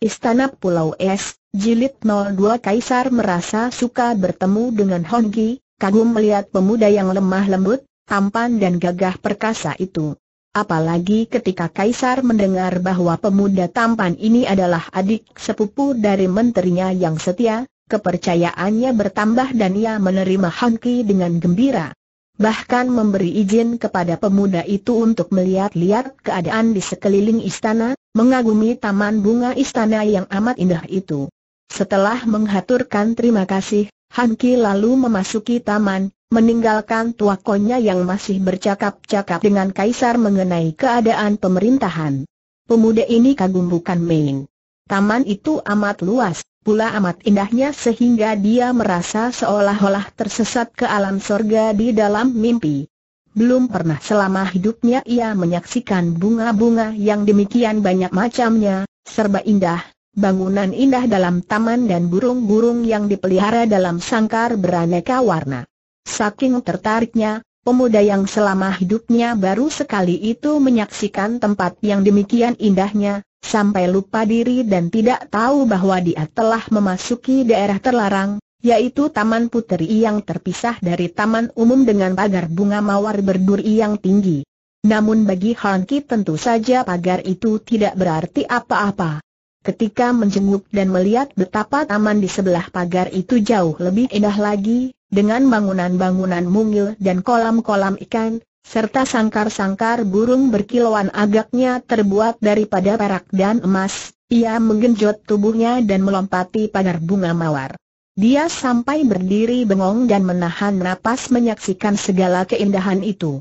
Istana Pulau Es, Jilid 02 Kaisar merasa suka bertemu dengan Honggi, kagum melihat pemuda yang lemah lembut, tampan dan gagah perkasa itu. Apalagi ketika Kaisar mendengar bahwa pemuda tampan ini adalah adik sepupu dari menterinya yang setia, kepercayaannya bertambah dan ia menerima Hongki dengan gembira bahkan memberi izin kepada pemuda itu untuk melihat-lihat keadaan di sekeliling istana, mengagumi taman bunga istana yang amat indah itu. Setelah menghaturkan terima kasih, Han Ki lalu memasuki taman, meninggalkan tuakonya yang masih bercakap-cakap dengan kaisar mengenai keadaan pemerintahan. Pemuda ini kagum bukan main. Taman itu amat luas, pula amat indahnya sehingga dia merasa seolah-olah tersesat ke alam sorga di dalam mimpi. Belum pernah selama hidupnya ia menyaksikan bunga-bunga yang demikian banyak macamnya, serba indah, bangunan indah dalam taman dan burung-burung yang dipelihara dalam sangkar beraneka warna. Saking tertariknya, pemuda yang selama hidupnya baru sekali itu menyaksikan tempat yang demikian indahnya, sampai lupa diri dan tidak tahu bahwa dia telah memasuki daerah terlarang, yaitu Taman Puteri yang terpisah dari Taman Umum dengan pagar bunga mawar berduri yang tinggi. Namun bagi Han Ki tentu saja pagar itu tidak berarti apa-apa. Ketika menjenguk dan melihat betapa taman di sebelah pagar itu jauh lebih indah lagi, dengan bangunan-bangunan mungil dan kolam-kolam ikan, serta sangkar-sangkar burung berkilauan agaknya terbuat daripada perak dan emas, ia menggenjot tubuhnya dan melompati pagar bunga mawar. Dia sampai berdiri bengong dan menahan napas menyaksikan segala keindahan itu.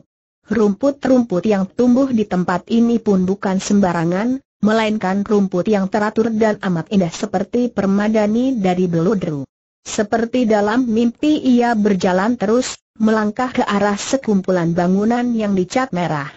Rumput-rumput yang tumbuh di tempat ini pun bukan sembarangan, melainkan rumput yang teratur dan amat indah seperti permadani dari beludru. Seperti dalam mimpi ia berjalan terus, melangkah ke arah sekumpulan bangunan yang dicat merah.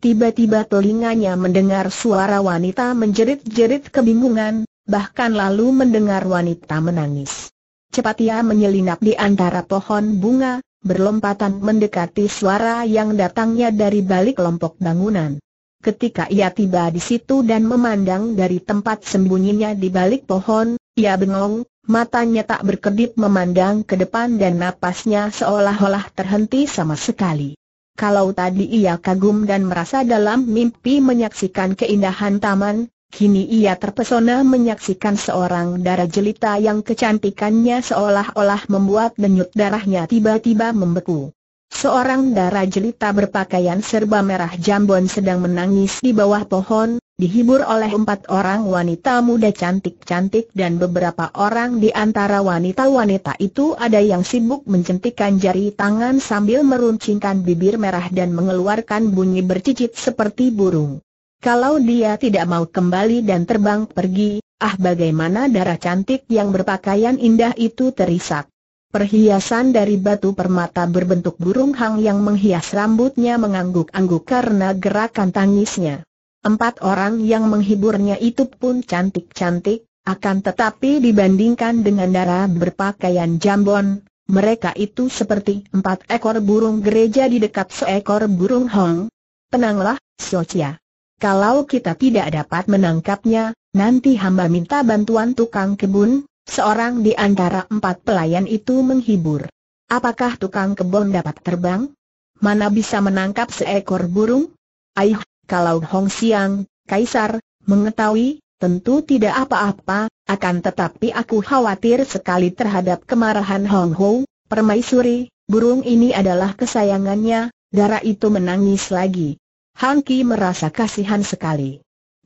Tiba-tiba telinganya mendengar suara wanita menjerit-jerit kebingungan, bahkan lalu mendengar wanita menangis. Cepat ia menyelinap di antara pohon bunga, berlompatan mendekati suara yang datangnya dari balik kelompok bangunan. Ketika ia tiba di situ dan memandang dari tempat sembunyinya di balik pohon, ia bengong, Matanya tak berkedip memandang ke depan dan napasnya seolah-olah terhenti sama sekali. Kalau tadi ia kagum dan merasa dalam mimpi menyaksikan keindahan taman, kini ia terpesona menyaksikan seorang darah jelita yang kecantikannya seolah-olah membuat denyut darahnya tiba-tiba membeku. Seorang darah jelita berpakaian serba merah jambon sedang menangis di bawah pohon, dihibur oleh empat orang wanita muda cantik-cantik dan beberapa orang di antara wanita-wanita itu ada yang sibuk mencentikkan jari tangan sambil meruncingkan bibir merah dan mengeluarkan bunyi bercicit seperti burung. Kalau dia tidak mau kembali dan terbang pergi, ah bagaimana darah cantik yang berpakaian indah itu terisak. Perhiasan dari batu permata berbentuk burung hang yang menghias rambutnya mengangguk-angguk karena gerakan tangisnya. Empat orang yang menghiburnya itu pun cantik-cantik, akan tetapi dibandingkan dengan darah berpakaian jambon, mereka itu seperti empat ekor burung gereja di dekat seekor burung hong. Tenanglah, Socia. Kalau kita tidak dapat menangkapnya, nanti hamba minta bantuan tukang kebun, seorang di antara empat pelayan itu menghibur. Apakah tukang kebun dapat terbang? Mana bisa menangkap seekor burung? Aih, kalau Hong Xiang, Kaisar, mengetahui, tentu tidak apa-apa, akan tetapi aku khawatir sekali terhadap kemarahan Hong Ho, permaisuri, burung ini adalah kesayangannya, darah itu menangis lagi. Han Ki merasa kasihan sekali.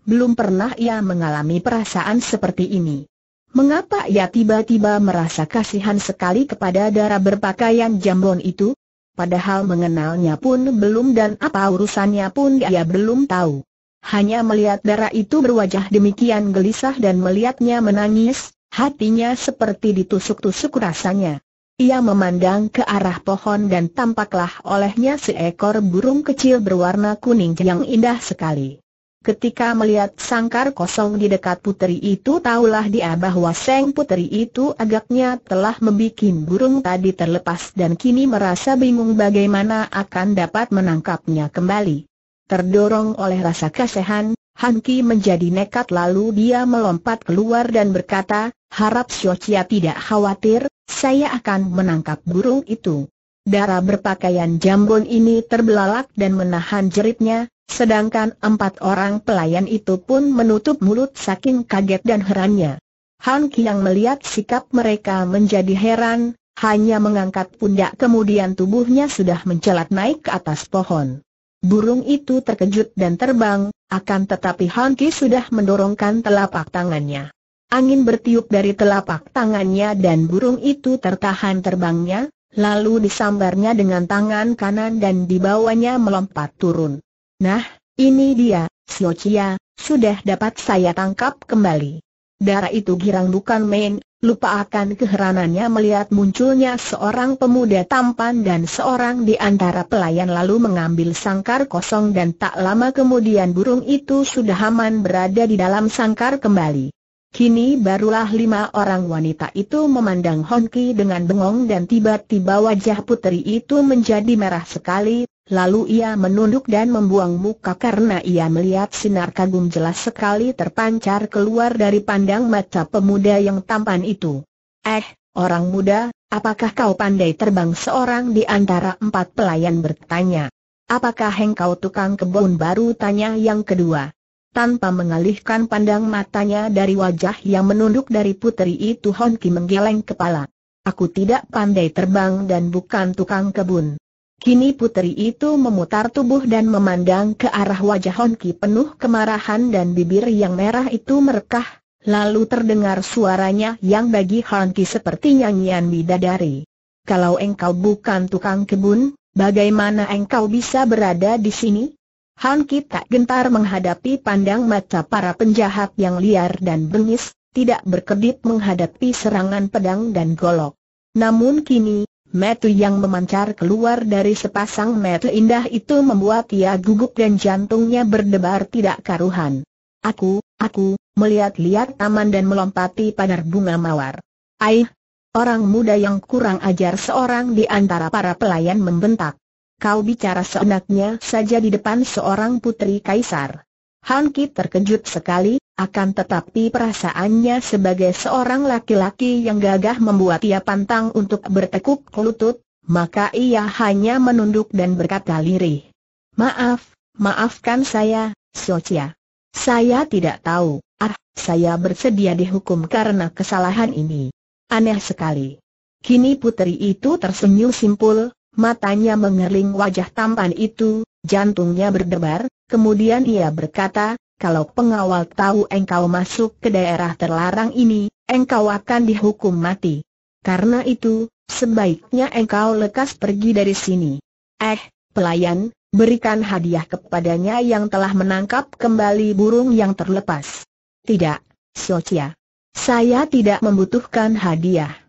Belum pernah ia mengalami perasaan seperti ini. Mengapa ia tiba-tiba merasa kasihan sekali kepada darah berpakaian jambon itu? padahal mengenalnya pun belum dan apa urusannya pun dia belum tahu. Hanya melihat darah itu berwajah demikian gelisah dan melihatnya menangis, hatinya seperti ditusuk-tusuk rasanya. Ia memandang ke arah pohon dan tampaklah olehnya seekor burung kecil berwarna kuning yang indah sekali. Ketika melihat sangkar kosong di dekat puteri itu taulah dia bahwa Seng puteri itu agaknya telah membuat burung tadi terlepas dan kini merasa bingung bagaimana akan dapat menangkapnya kembali. Terdorong oleh rasa kasihan, Han Ki menjadi nekat lalu dia melompat keluar dan berkata, harap Chia tidak khawatir, saya akan menangkap burung itu. Darah berpakaian jambon ini terbelalak dan menahan jeritnya, Sedangkan empat orang pelayan itu pun menutup mulut saking kaget dan herannya. Han Kiang melihat sikap mereka menjadi heran, hanya mengangkat pundak kemudian tubuhnya sudah mencelat naik ke atas pohon. Burung itu terkejut dan terbang, akan tetapi Han Ki sudah mendorongkan telapak tangannya. Angin bertiup dari telapak tangannya dan burung itu tertahan terbangnya, lalu disambarnya dengan tangan kanan dan dibawanya melompat turun. Nah, ini dia, Chia, sudah dapat saya tangkap kembali. Darah itu girang bukan main, lupa akan keheranannya melihat munculnya seorang pemuda tampan dan seorang di antara pelayan lalu mengambil sangkar kosong dan tak lama kemudian burung itu sudah aman berada di dalam sangkar kembali. Kini barulah lima orang wanita itu memandang Honki dengan bengong dan tiba-tiba wajah putri itu menjadi merah sekali, Lalu ia menunduk dan membuang muka karena ia melihat sinar kagum jelas sekali terpancar keluar dari pandang mata pemuda yang tampan itu. Eh, orang muda, apakah kau pandai terbang seorang di antara empat pelayan bertanya. Apakah engkau tukang kebun baru tanya yang kedua. Tanpa mengalihkan pandang matanya dari wajah yang menunduk dari putri itu Honki menggeleng kepala. Aku tidak pandai terbang dan bukan tukang kebun. Kini putri itu memutar tubuh dan memandang ke arah wajah Honki penuh kemarahan dan bibir yang merah itu merekah, lalu terdengar suaranya yang bagi Honki seperti nyanyian bidadari. Kalau engkau bukan tukang kebun, bagaimana engkau bisa berada di sini? Honki tak gentar menghadapi pandang mata para penjahat yang liar dan bengis, tidak berkedip menghadapi serangan pedang dan golok. Namun kini, Metu yang memancar keluar dari sepasang metu indah itu membuat ia gugup dan jantungnya berdebar tidak karuhan. Aku, aku, melihat-lihat taman dan melompati padar bunga mawar. Aih, orang muda yang kurang ajar seorang di antara para pelayan membentak. Kau bicara seenaknya saja di depan seorang putri kaisar. Hanki terkejut sekali, akan tetapi perasaannya sebagai seorang laki-laki yang gagah membuat ia pantang untuk bertekuk lutut, maka ia hanya menunduk dan berkata lirih. Maaf, maafkan saya, Socia. Saya tidak tahu, ah, saya bersedia dihukum karena kesalahan ini. Aneh sekali. Kini putri itu tersenyum simpul, matanya mengerling wajah tampan itu, jantungnya berdebar, kemudian ia berkata, kalau pengawal tahu engkau masuk ke daerah terlarang ini, engkau akan dihukum mati. Karena itu, sebaiknya engkau lekas pergi dari sini. Eh, pelayan, berikan hadiah kepadanya yang telah menangkap kembali burung yang terlepas. Tidak, Socia. Saya tidak membutuhkan hadiah.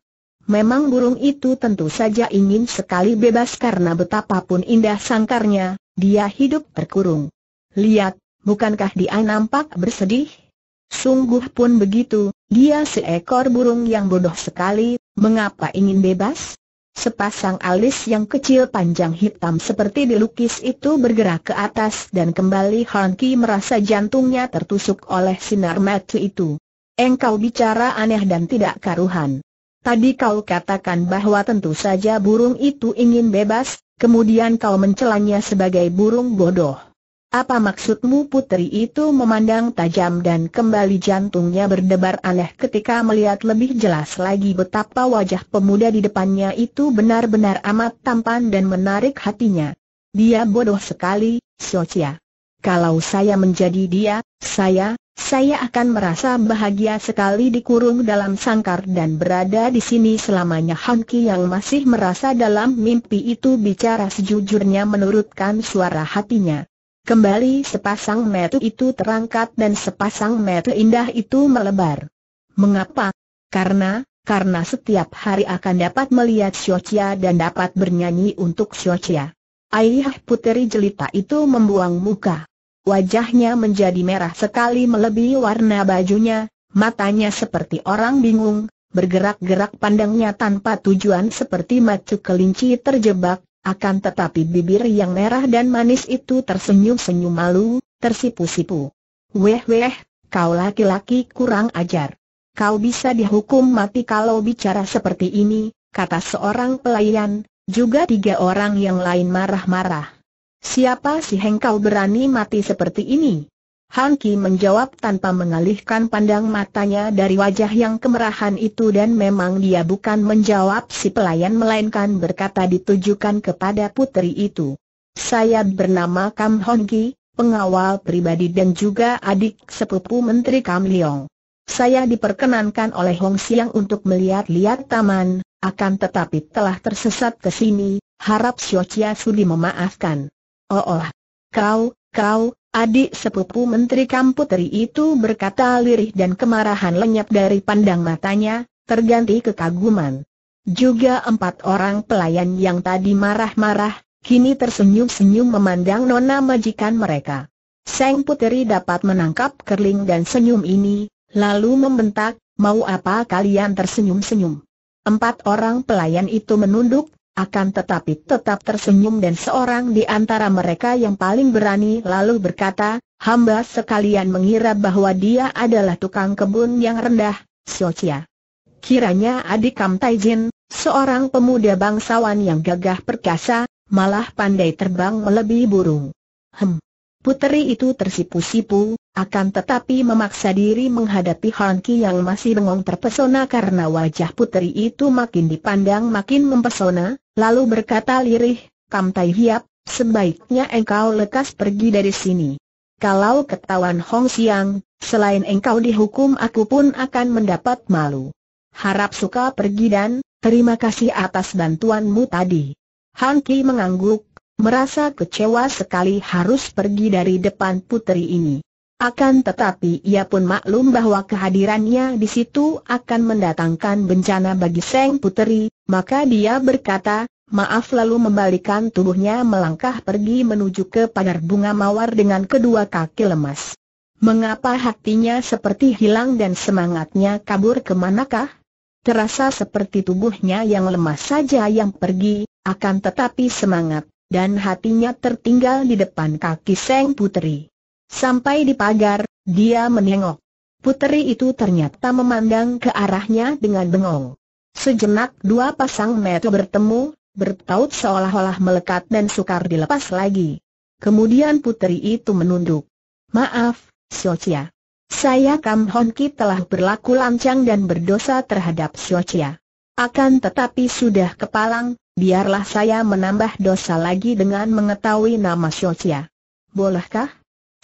Memang burung itu tentu saja ingin sekali bebas karena betapapun indah sangkarnya, dia hidup terkurung. Lihat, bukankah dia nampak bersedih? Sungguh pun begitu, dia seekor burung yang bodoh sekali, mengapa ingin bebas? Sepasang alis yang kecil panjang hitam seperti dilukis itu bergerak ke atas dan kembali Han merasa jantungnya tertusuk oleh sinar mata itu. Engkau bicara aneh dan tidak karuhan. Tadi kau katakan bahwa tentu saja burung itu ingin bebas, kemudian kau mencelanya sebagai burung bodoh. Apa maksudmu putri itu memandang tajam dan kembali jantungnya berdebar aneh ketika melihat lebih jelas lagi betapa wajah pemuda di depannya itu benar-benar amat tampan dan menarik hatinya. Dia bodoh sekali, Siocia. Kalau saya menjadi dia, saya, saya akan merasa bahagia sekali dikurung dalam sangkar dan berada di sini selamanya Hanki yang masih merasa dalam mimpi itu bicara sejujurnya menurutkan suara hatinya. Kembali sepasang mata itu terangkat dan sepasang mata indah itu melebar. Mengapa? Karena, karena setiap hari akan dapat melihat Xiochia dan dapat bernyanyi untuk Xiochia. Ayah puteri jelita itu membuang muka. Wajahnya menjadi merah sekali melebihi warna bajunya, matanya seperti orang bingung, bergerak-gerak pandangnya tanpa tujuan seperti macu kelinci terjebak, akan tetapi bibir yang merah dan manis itu tersenyum-senyum malu, tersipu-sipu. Weh weh, kau laki-laki kurang ajar. Kau bisa dihukum mati kalau bicara seperti ini, kata seorang pelayan, juga tiga orang yang lain marah-marah. Siapa sih kau berani mati seperti ini? Han Ki menjawab tanpa mengalihkan pandang matanya dari wajah yang kemerahan itu dan memang dia bukan menjawab si pelayan melainkan berkata ditujukan kepada putri itu. Saya bernama Kam Hon Ki, pengawal pribadi dan juga adik sepupu Menteri Kam Leong. Saya diperkenankan oleh Hong Siang untuk melihat-lihat taman, akan tetapi telah tersesat ke sini, harap Xiao Chia Sudi memaafkan. Oh, oh, kau, kau, Adik sepupu Menteri Kamputeri itu berkata lirih dan kemarahan lenyap dari pandang matanya, terganti kekaguman. Juga empat orang pelayan yang tadi marah-marah, kini tersenyum-senyum memandang nona majikan mereka. Seng Puteri dapat menangkap kerling dan senyum ini, lalu membentak, mau apa kalian tersenyum-senyum? Empat orang pelayan itu menunduk, akan tetapi tetap tersenyum dan seorang di antara mereka yang paling berani lalu berkata, hamba sekalian mengira bahwa dia adalah tukang kebun yang rendah, Siocia. Kiranya adik Kam Taijin, seorang pemuda bangsawan yang gagah perkasa, malah pandai terbang melebihi burung. Hem. Puteri itu tersipu-sipu, akan tetapi memaksa diri menghadapi Han Ki yang masih bengong terpesona karena wajah puteri itu makin dipandang makin mempesona, lalu berkata lirih, Kam Tai Hiap, sebaiknya engkau lekas pergi dari sini. Kalau ketahuan Hong Siang, selain engkau dihukum aku pun akan mendapat malu. Harap suka pergi dan, terima kasih atas bantuanmu tadi. Han Ki mengangguk, merasa kecewa sekali harus pergi dari depan putri ini. Akan tetapi ia pun maklum bahwa kehadirannya di situ akan mendatangkan bencana bagi Seng Puteri, maka dia berkata, maaf lalu membalikan tubuhnya melangkah pergi menuju ke pagar bunga mawar dengan kedua kaki lemas. Mengapa hatinya seperti hilang dan semangatnya kabur ke manakah? Terasa seperti tubuhnya yang lemas saja yang pergi, akan tetapi semangat, dan hatinya tertinggal di depan kaki Seng Puteri. Sampai di pagar, dia menengok. Puteri itu ternyata memandang ke arahnya dengan bengong. Sejenak dua pasang mata bertemu, bertaut seolah-olah melekat dan sukar dilepas lagi. Kemudian puteri itu menunduk. Maaf, Siocia. Saya Kam Hon Ki telah berlaku lancang dan berdosa terhadap Siocia. Akan tetapi sudah kepalang, biarlah saya menambah dosa lagi dengan mengetahui nama Siocia. Bolehkah?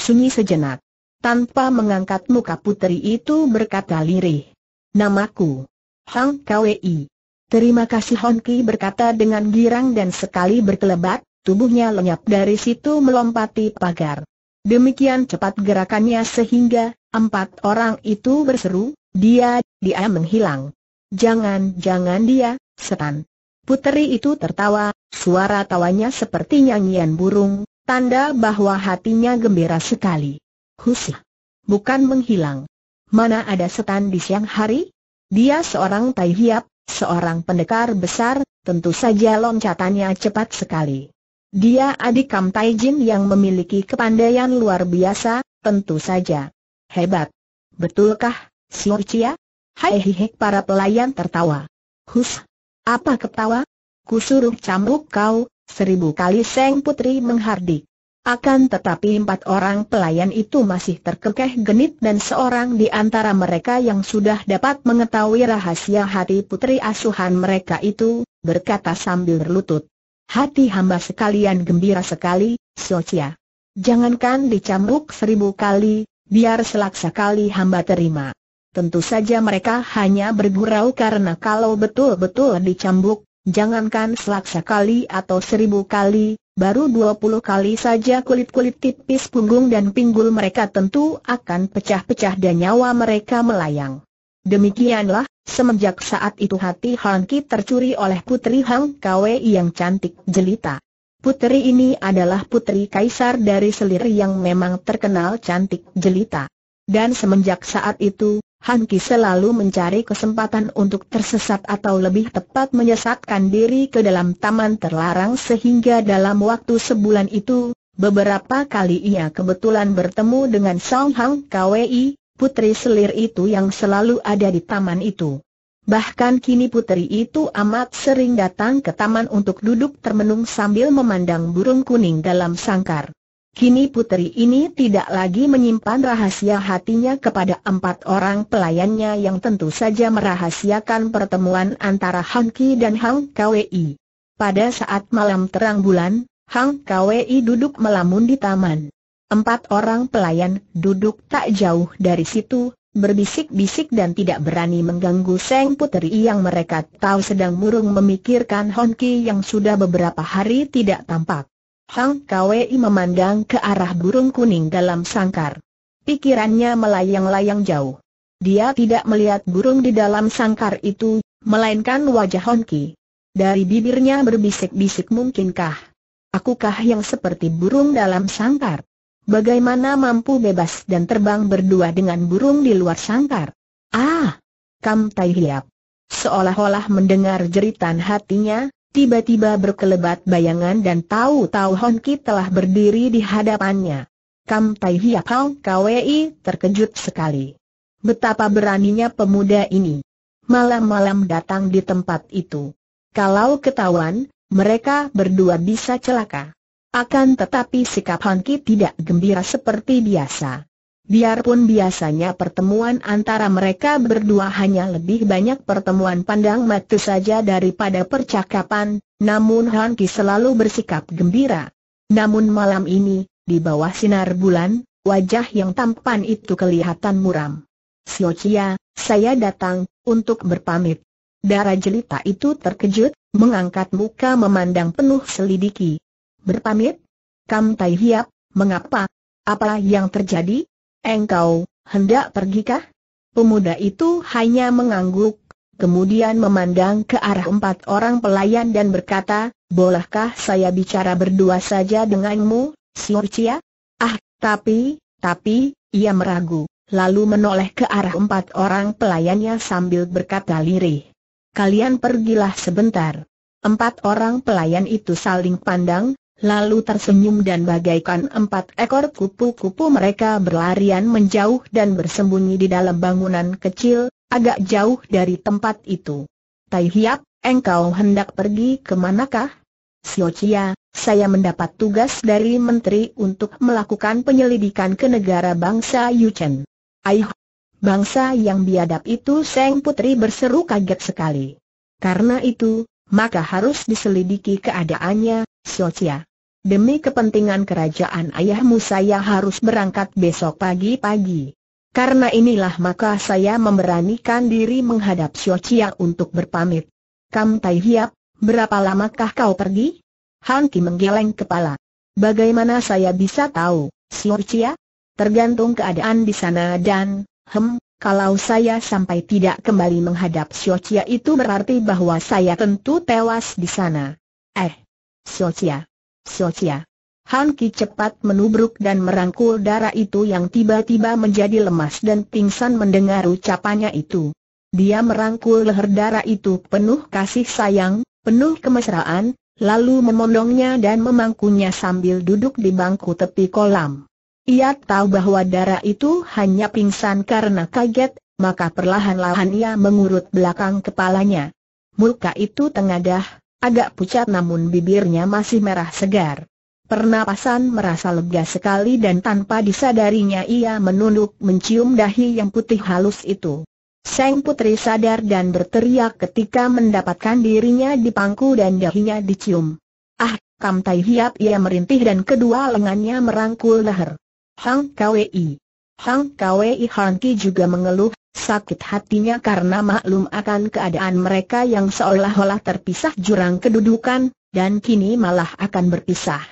sunyi sejenak. Tanpa mengangkat muka putri itu berkata lirih. Namaku. Hang Kwei. Terima kasih Hon Ki berkata dengan girang dan sekali berkelebat, tubuhnya lenyap dari situ melompati pagar. Demikian cepat gerakannya sehingga empat orang itu berseru, dia, dia menghilang. Jangan-jangan dia, setan. Puteri itu tertawa, suara tawanya seperti nyanyian burung, Tanda bahwa hatinya gembira sekali. Husih. Bukan menghilang. Mana ada setan di siang hari? Dia seorang tai hiap, seorang pendekar besar, tentu saja loncatannya cepat sekali. Dia adik Kam Tai Jin yang memiliki kepandaian luar biasa, tentu saja. Hebat. Betulkah, Siorcia? Chia? Hai hihik para pelayan tertawa. Hus. Apa ketawa? Kusuruh cambuk kau, Seribu kali Seng Putri menghardik. Akan tetapi empat orang pelayan itu masih terkekeh genit dan seorang di antara mereka yang sudah dapat mengetahui rahasia hati putri asuhan mereka itu, berkata sambil berlutut. Hati hamba sekalian gembira sekali, Socia. Jangankan dicambuk seribu kali, biar selaksa kali hamba terima. Tentu saja mereka hanya bergurau karena kalau betul-betul dicambuk, Jangankan selaksa kali atau seribu kali, baru dua puluh kali saja kulit-kulit tipis punggung dan pinggul mereka tentu akan pecah-pecah dan nyawa mereka melayang. Demikianlah, semenjak saat itu hati Hang Ki tercuri oleh putri Hang Kwe yang cantik jelita. Putri ini adalah putri kaisar dari selir yang memang terkenal cantik jelita. Dan semenjak saat itu, Han Ki selalu mencari kesempatan untuk tersesat atau lebih tepat menyesatkan diri ke dalam taman terlarang sehingga dalam waktu sebulan itu, beberapa kali ia kebetulan bertemu dengan Song Hang Kwei, putri selir itu yang selalu ada di taman itu. Bahkan kini putri itu amat sering datang ke taman untuk duduk termenung sambil memandang burung kuning dalam sangkar. Kini putri ini tidak lagi menyimpan rahasia hatinya kepada empat orang pelayannya yang tentu saja merahasiakan pertemuan antara Hang Ki dan Hang Kwei. Pada saat malam terang bulan, Hang Kwei duduk melamun di taman. Empat orang pelayan duduk tak jauh dari situ, berbisik-bisik dan tidak berani mengganggu Seng putri yang mereka tahu sedang murung memikirkan Hong Ki yang sudah beberapa hari tidak tampak. Hang Kwei memandang ke arah burung kuning dalam sangkar. Pikirannya melayang-layang jauh. Dia tidak melihat burung di dalam sangkar itu, melainkan wajah Honki. Dari bibirnya berbisik-bisik mungkinkah? Akukah yang seperti burung dalam sangkar? Bagaimana mampu bebas dan terbang berdua dengan burung di luar sangkar? Ah! Kam Tai Hiap. Seolah-olah mendengar jeritan hatinya, Tiba-tiba berkelebat bayangan dan tahu-tahu Hon Ki telah berdiri di hadapannya. Kam Tai Kau Kwei terkejut sekali. Betapa beraninya pemuda ini. Malam-malam datang di tempat itu. Kalau ketahuan, mereka berdua bisa celaka. Akan tetapi sikap Hon Ki tidak gembira seperti biasa. Biarpun biasanya pertemuan antara mereka berdua hanya lebih banyak pertemuan pandang mata saja daripada percakapan, namun Han Ki selalu bersikap gembira. Namun malam ini, di bawah sinar bulan, wajah yang tampan itu kelihatan muram. Sio Chia, saya datang, untuk berpamit. Darah jelita itu terkejut, mengangkat muka memandang penuh selidiki. Berpamit? Kam Tai Hiap, mengapa? Apa yang terjadi? Engkau, hendak pergikah? Pemuda itu hanya mengangguk, kemudian memandang ke arah empat orang pelayan dan berkata, Bolehkah saya bicara berdua saja denganmu, Siorcia? Ah, tapi, tapi, ia meragu, lalu menoleh ke arah empat orang pelayannya sambil berkata lirih. Kalian pergilah sebentar. Empat orang pelayan itu saling pandang, lalu tersenyum dan bagaikan empat ekor kupu-kupu mereka berlarian menjauh dan bersembunyi di dalam bangunan kecil, agak jauh dari tempat itu. Tai Hiap, engkau hendak pergi ke manakah? Sio Chia, saya mendapat tugas dari Menteri untuk melakukan penyelidikan ke negara bangsa Yuchen. Aih, bangsa yang biadab itu Seng Putri berseru kaget sekali. Karena itu, maka harus diselidiki keadaannya, Chia. Demi kepentingan kerajaan ayahmu saya harus berangkat besok pagi-pagi. Karena inilah maka saya memberanikan diri menghadap Xiao Chia untuk berpamit. Kam Tai Hiap, berapa lamakah kau pergi? Han Ki menggeleng kepala. Bagaimana saya bisa tahu, Xiao Chia? Tergantung keadaan di sana dan, hem, kalau saya sampai tidak kembali menghadap Xiao Chia itu berarti bahwa saya tentu tewas di sana. Eh, Xiao Chia, Xiaoxia. Han Ki cepat menubruk dan merangkul darah itu yang tiba-tiba menjadi lemas dan pingsan mendengar ucapannya itu. Dia merangkul leher darah itu penuh kasih sayang, penuh kemesraan, lalu memondongnya dan memangkunya sambil duduk di bangku tepi kolam. Ia tahu bahwa darah itu hanya pingsan karena kaget, maka perlahan-lahan ia mengurut belakang kepalanya. Muka itu tengadah, Agak pucat namun bibirnya masih merah segar. Pernapasan merasa lega sekali dan tanpa disadarinya ia menunduk mencium dahi yang putih halus itu. Sang putri sadar dan berteriak ketika mendapatkan dirinya di pangku dan dahinya dicium. Ah, Kam Tai Hiap ia merintih dan kedua lengannya merangkul leher. Hang Kwei. Hang Kwei Hang Ki juga mengeluh, Sakit hatinya karena maklum akan keadaan mereka yang seolah-olah terpisah jurang kedudukan, dan kini malah akan berpisah.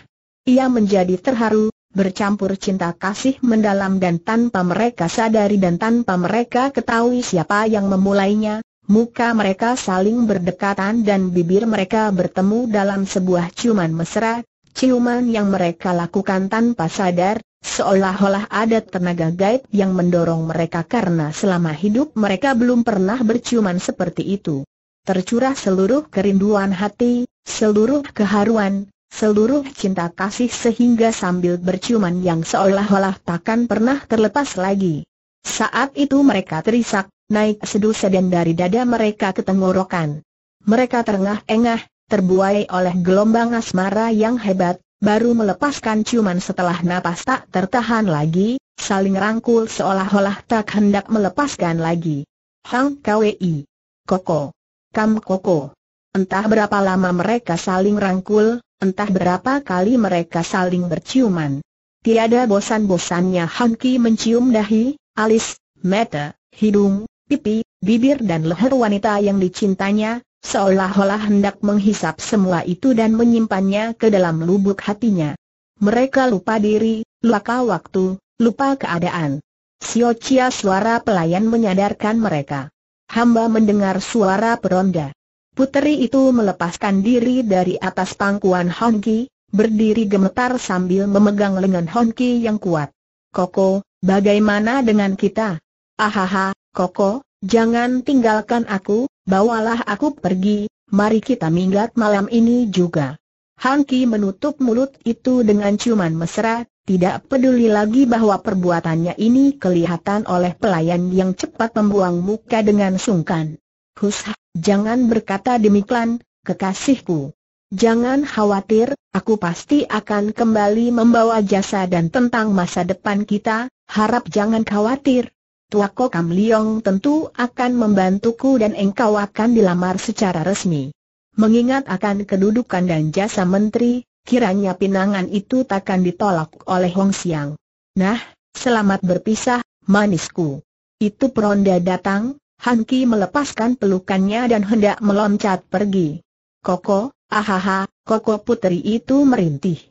Ia menjadi terharu, bercampur cinta kasih mendalam dan tanpa mereka sadari dan tanpa mereka ketahui siapa yang memulainya, Muka mereka saling berdekatan dan bibir mereka bertemu dalam sebuah ciuman mesra, ciuman yang mereka lakukan tanpa sadar, Seolah-olah ada tenaga gaib yang mendorong mereka karena selama hidup mereka belum pernah berciuman seperti itu. Tercurah seluruh kerinduan hati, seluruh keharuan, seluruh cinta kasih sehingga sambil berciuman yang seolah-olah takkan pernah terlepas lagi. Saat itu mereka terisak, naik seduh dan dari dada mereka ke tenggorokan. Mereka terengah-engah, terbuai oleh gelombang asmara yang hebat, baru melepaskan ciuman setelah napas tak tertahan lagi, saling rangkul seolah-olah tak hendak melepaskan lagi. Hang Kwei. Koko. Kam Koko. Entah berapa lama mereka saling rangkul, entah berapa kali mereka saling berciuman. Tiada bosan-bosannya Han Ki mencium dahi, alis, mata, hidung, pipi, bibir dan leher wanita yang dicintanya, seolah-olah hendak menghisap semua itu dan menyimpannya ke dalam lubuk hatinya. Mereka lupa diri, lupa waktu, lupa keadaan. Sio Chia suara pelayan menyadarkan mereka. Hamba mendengar suara peronda. Puteri itu melepaskan diri dari atas pangkuan Honki, berdiri gemetar sambil memegang lengan Honki yang kuat. Koko, bagaimana dengan kita? Ahaha, Koko, jangan tinggalkan aku, Bawalah aku pergi, mari kita minggat malam ini juga. Ki menutup mulut itu dengan ciuman mesra, tidak peduli lagi bahwa perbuatannya ini kelihatan oleh pelayan yang cepat membuang muka dengan sungkan. Husha, jangan berkata demikian, kekasihku. Jangan khawatir, aku pasti akan kembali membawa jasa dan tentang masa depan kita, harap jangan khawatir. Tuako Kam Liong tentu akan membantuku dan engkau akan dilamar secara resmi. Mengingat akan kedudukan dan jasa menteri, kiranya pinangan itu takkan ditolak oleh Hong Xiang. Nah, selamat berpisah, manisku. Itu peronda datang, Han Ki melepaskan pelukannya dan hendak meloncat pergi. Koko, ahaha, Koko putri itu merintih.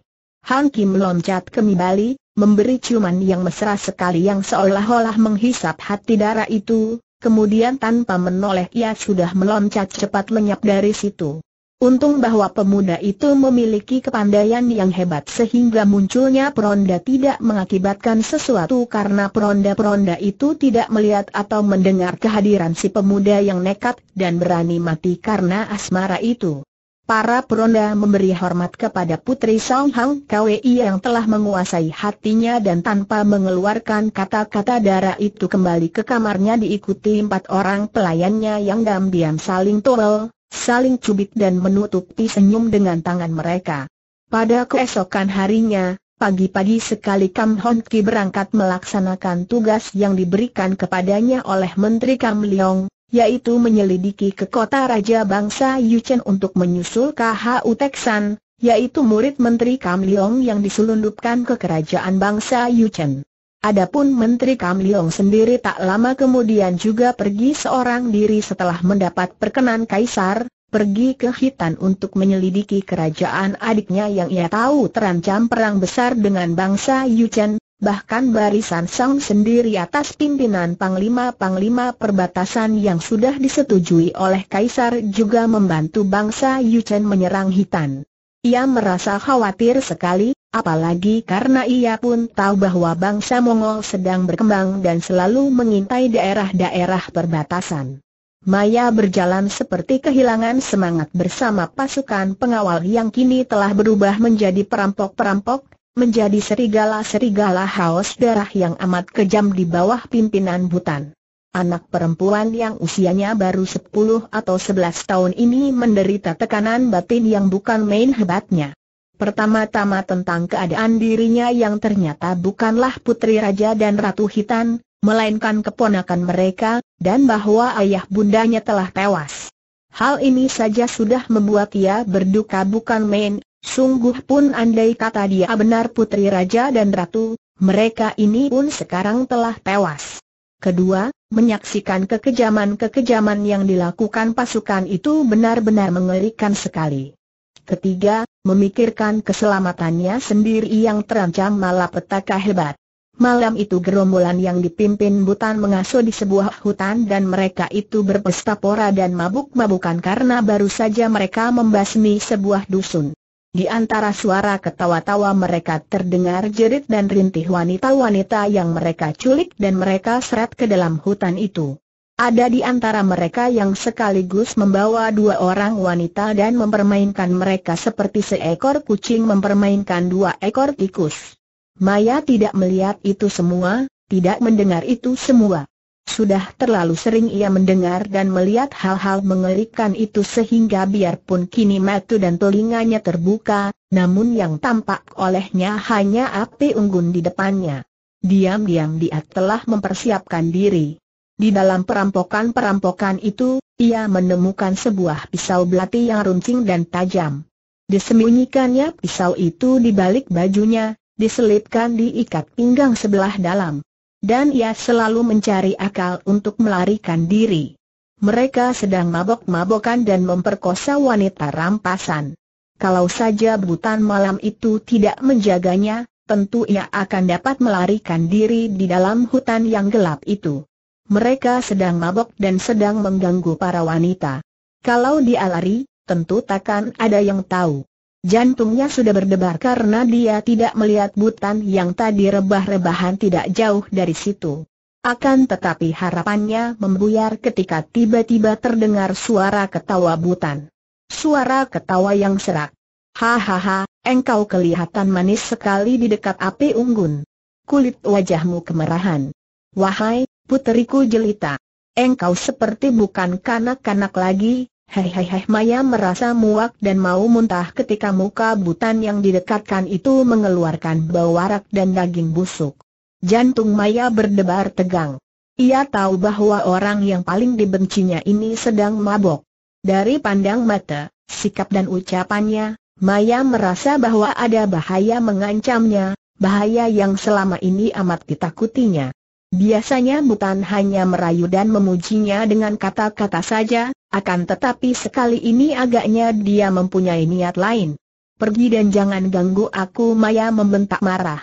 Han Ki meloncat kembali, memberi ciuman yang mesra sekali yang seolah-olah menghisap hati darah itu, kemudian tanpa menoleh ia sudah meloncat cepat lenyap dari situ. Untung bahwa pemuda itu memiliki kepandaian yang hebat sehingga munculnya peronda tidak mengakibatkan sesuatu karena peronda-peronda itu tidak melihat atau mendengar kehadiran si pemuda yang nekat dan berani mati karena asmara itu. Para peronda memberi hormat kepada Putri Song Hang Kwei yang telah menguasai hatinya dan tanpa mengeluarkan kata-kata darah itu kembali ke kamarnya diikuti empat orang pelayannya yang diam-diam saling tolol, saling cubit dan menutupi senyum dengan tangan mereka. Pada keesokan harinya, pagi-pagi sekali Kam Hon Ki berangkat melaksanakan tugas yang diberikan kepadanya oleh Menteri Kam Leong, yaitu menyelidiki ke kota Raja Bangsa Yuchen untuk menyusul KHU Teksan, yaitu murid Menteri Kam Leong yang diselundupkan ke Kerajaan Bangsa Yuchen. Adapun Menteri Kam Leong sendiri tak lama kemudian juga pergi seorang diri setelah mendapat perkenan Kaisar, pergi ke Hitan untuk menyelidiki kerajaan adiknya yang ia tahu terancam perang besar dengan bangsa Yuchen, bahkan barisan Song sendiri atas pimpinan panglima-panglima perbatasan yang sudah disetujui oleh Kaisar juga membantu bangsa Yuchen menyerang Hitan. Ia merasa khawatir sekali, apalagi karena ia pun tahu bahwa bangsa Mongol sedang berkembang dan selalu mengintai daerah-daerah perbatasan. Maya berjalan seperti kehilangan semangat bersama pasukan pengawal yang kini telah berubah menjadi perampok-perampok, menjadi serigala-serigala haus darah yang amat kejam di bawah pimpinan Butan. Anak perempuan yang usianya baru 10 atau 11 tahun ini menderita tekanan batin yang bukan main hebatnya. Pertama-tama tentang keadaan dirinya yang ternyata bukanlah putri raja dan ratu hitam, melainkan keponakan mereka, dan bahwa ayah bundanya telah tewas. Hal ini saja sudah membuat ia berduka bukan main, Sungguh pun andai kata dia benar putri raja dan ratu, mereka ini pun sekarang telah tewas. Kedua, menyaksikan kekejaman-kekejaman yang dilakukan pasukan itu benar-benar mengerikan sekali. Ketiga, memikirkan keselamatannya sendiri yang terancam malah petaka hebat. Malam itu gerombolan yang dipimpin Butan mengasuh di sebuah hutan dan mereka itu berpesta pora dan mabuk-mabukan karena baru saja mereka membasmi sebuah dusun. Di antara suara ketawa-tawa mereka terdengar jerit dan rintih wanita-wanita yang mereka culik dan mereka seret ke dalam hutan itu. Ada di antara mereka yang sekaligus membawa dua orang wanita dan mempermainkan mereka seperti seekor kucing mempermainkan dua ekor tikus. Maya tidak melihat itu semua, tidak mendengar itu semua. Sudah terlalu sering ia mendengar dan melihat hal-hal mengerikan itu sehingga biarpun kini mata dan telinganya terbuka, namun yang tampak olehnya hanya api unggun di depannya. Diam-diam dia telah mempersiapkan diri. Di dalam perampokan-perampokan itu, ia menemukan sebuah pisau belati yang runcing dan tajam. Disembunyikannya pisau itu di balik bajunya, diselipkan di ikat pinggang sebelah dalam. Dan ia selalu mencari akal untuk melarikan diri. Mereka sedang mabok-mabokan dan memperkosa wanita rampasan. Kalau saja butan malam itu tidak menjaganya, tentu ia akan dapat melarikan diri di dalam hutan yang gelap itu. Mereka sedang mabok dan sedang mengganggu para wanita. Kalau dia lari, tentu takkan ada yang tahu. Jantungnya sudah berdebar karena dia tidak melihat Butan yang tadi rebah-rebahan tidak jauh dari situ. Akan tetapi harapannya membuyar ketika tiba-tiba terdengar suara ketawa Butan. Suara ketawa yang serak. Hahaha, engkau kelihatan manis sekali di dekat api unggun. Kulit wajahmu kemerahan. Wahai, puteriku jelita. Engkau seperti bukan kanak-kanak lagi, Hei, hei, hei! Maya merasa muak dan mau muntah ketika muka butan yang didekatkan itu mengeluarkan bau warak dan daging busuk. Jantung Maya berdebar tegang. Ia tahu bahwa orang yang paling dibencinya ini sedang mabok. Dari pandang mata, sikap dan ucapannya, Maya merasa bahwa ada bahaya mengancamnya, bahaya yang selama ini amat ditakutinya. Biasanya Butan hanya merayu dan memujinya dengan kata-kata saja, akan tetapi sekali ini agaknya dia mempunyai niat lain. Pergi dan jangan ganggu aku Maya membentak marah.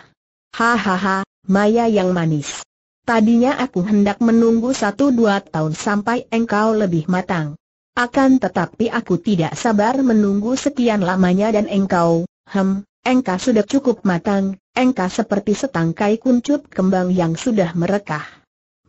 Hahaha, Maya yang manis. Tadinya aku hendak menunggu satu dua tahun sampai engkau lebih matang. Akan tetapi aku tidak sabar menunggu sekian lamanya dan engkau, hem, engkau sudah cukup matang, engkau seperti setangkai kuncup kembang yang sudah merekah.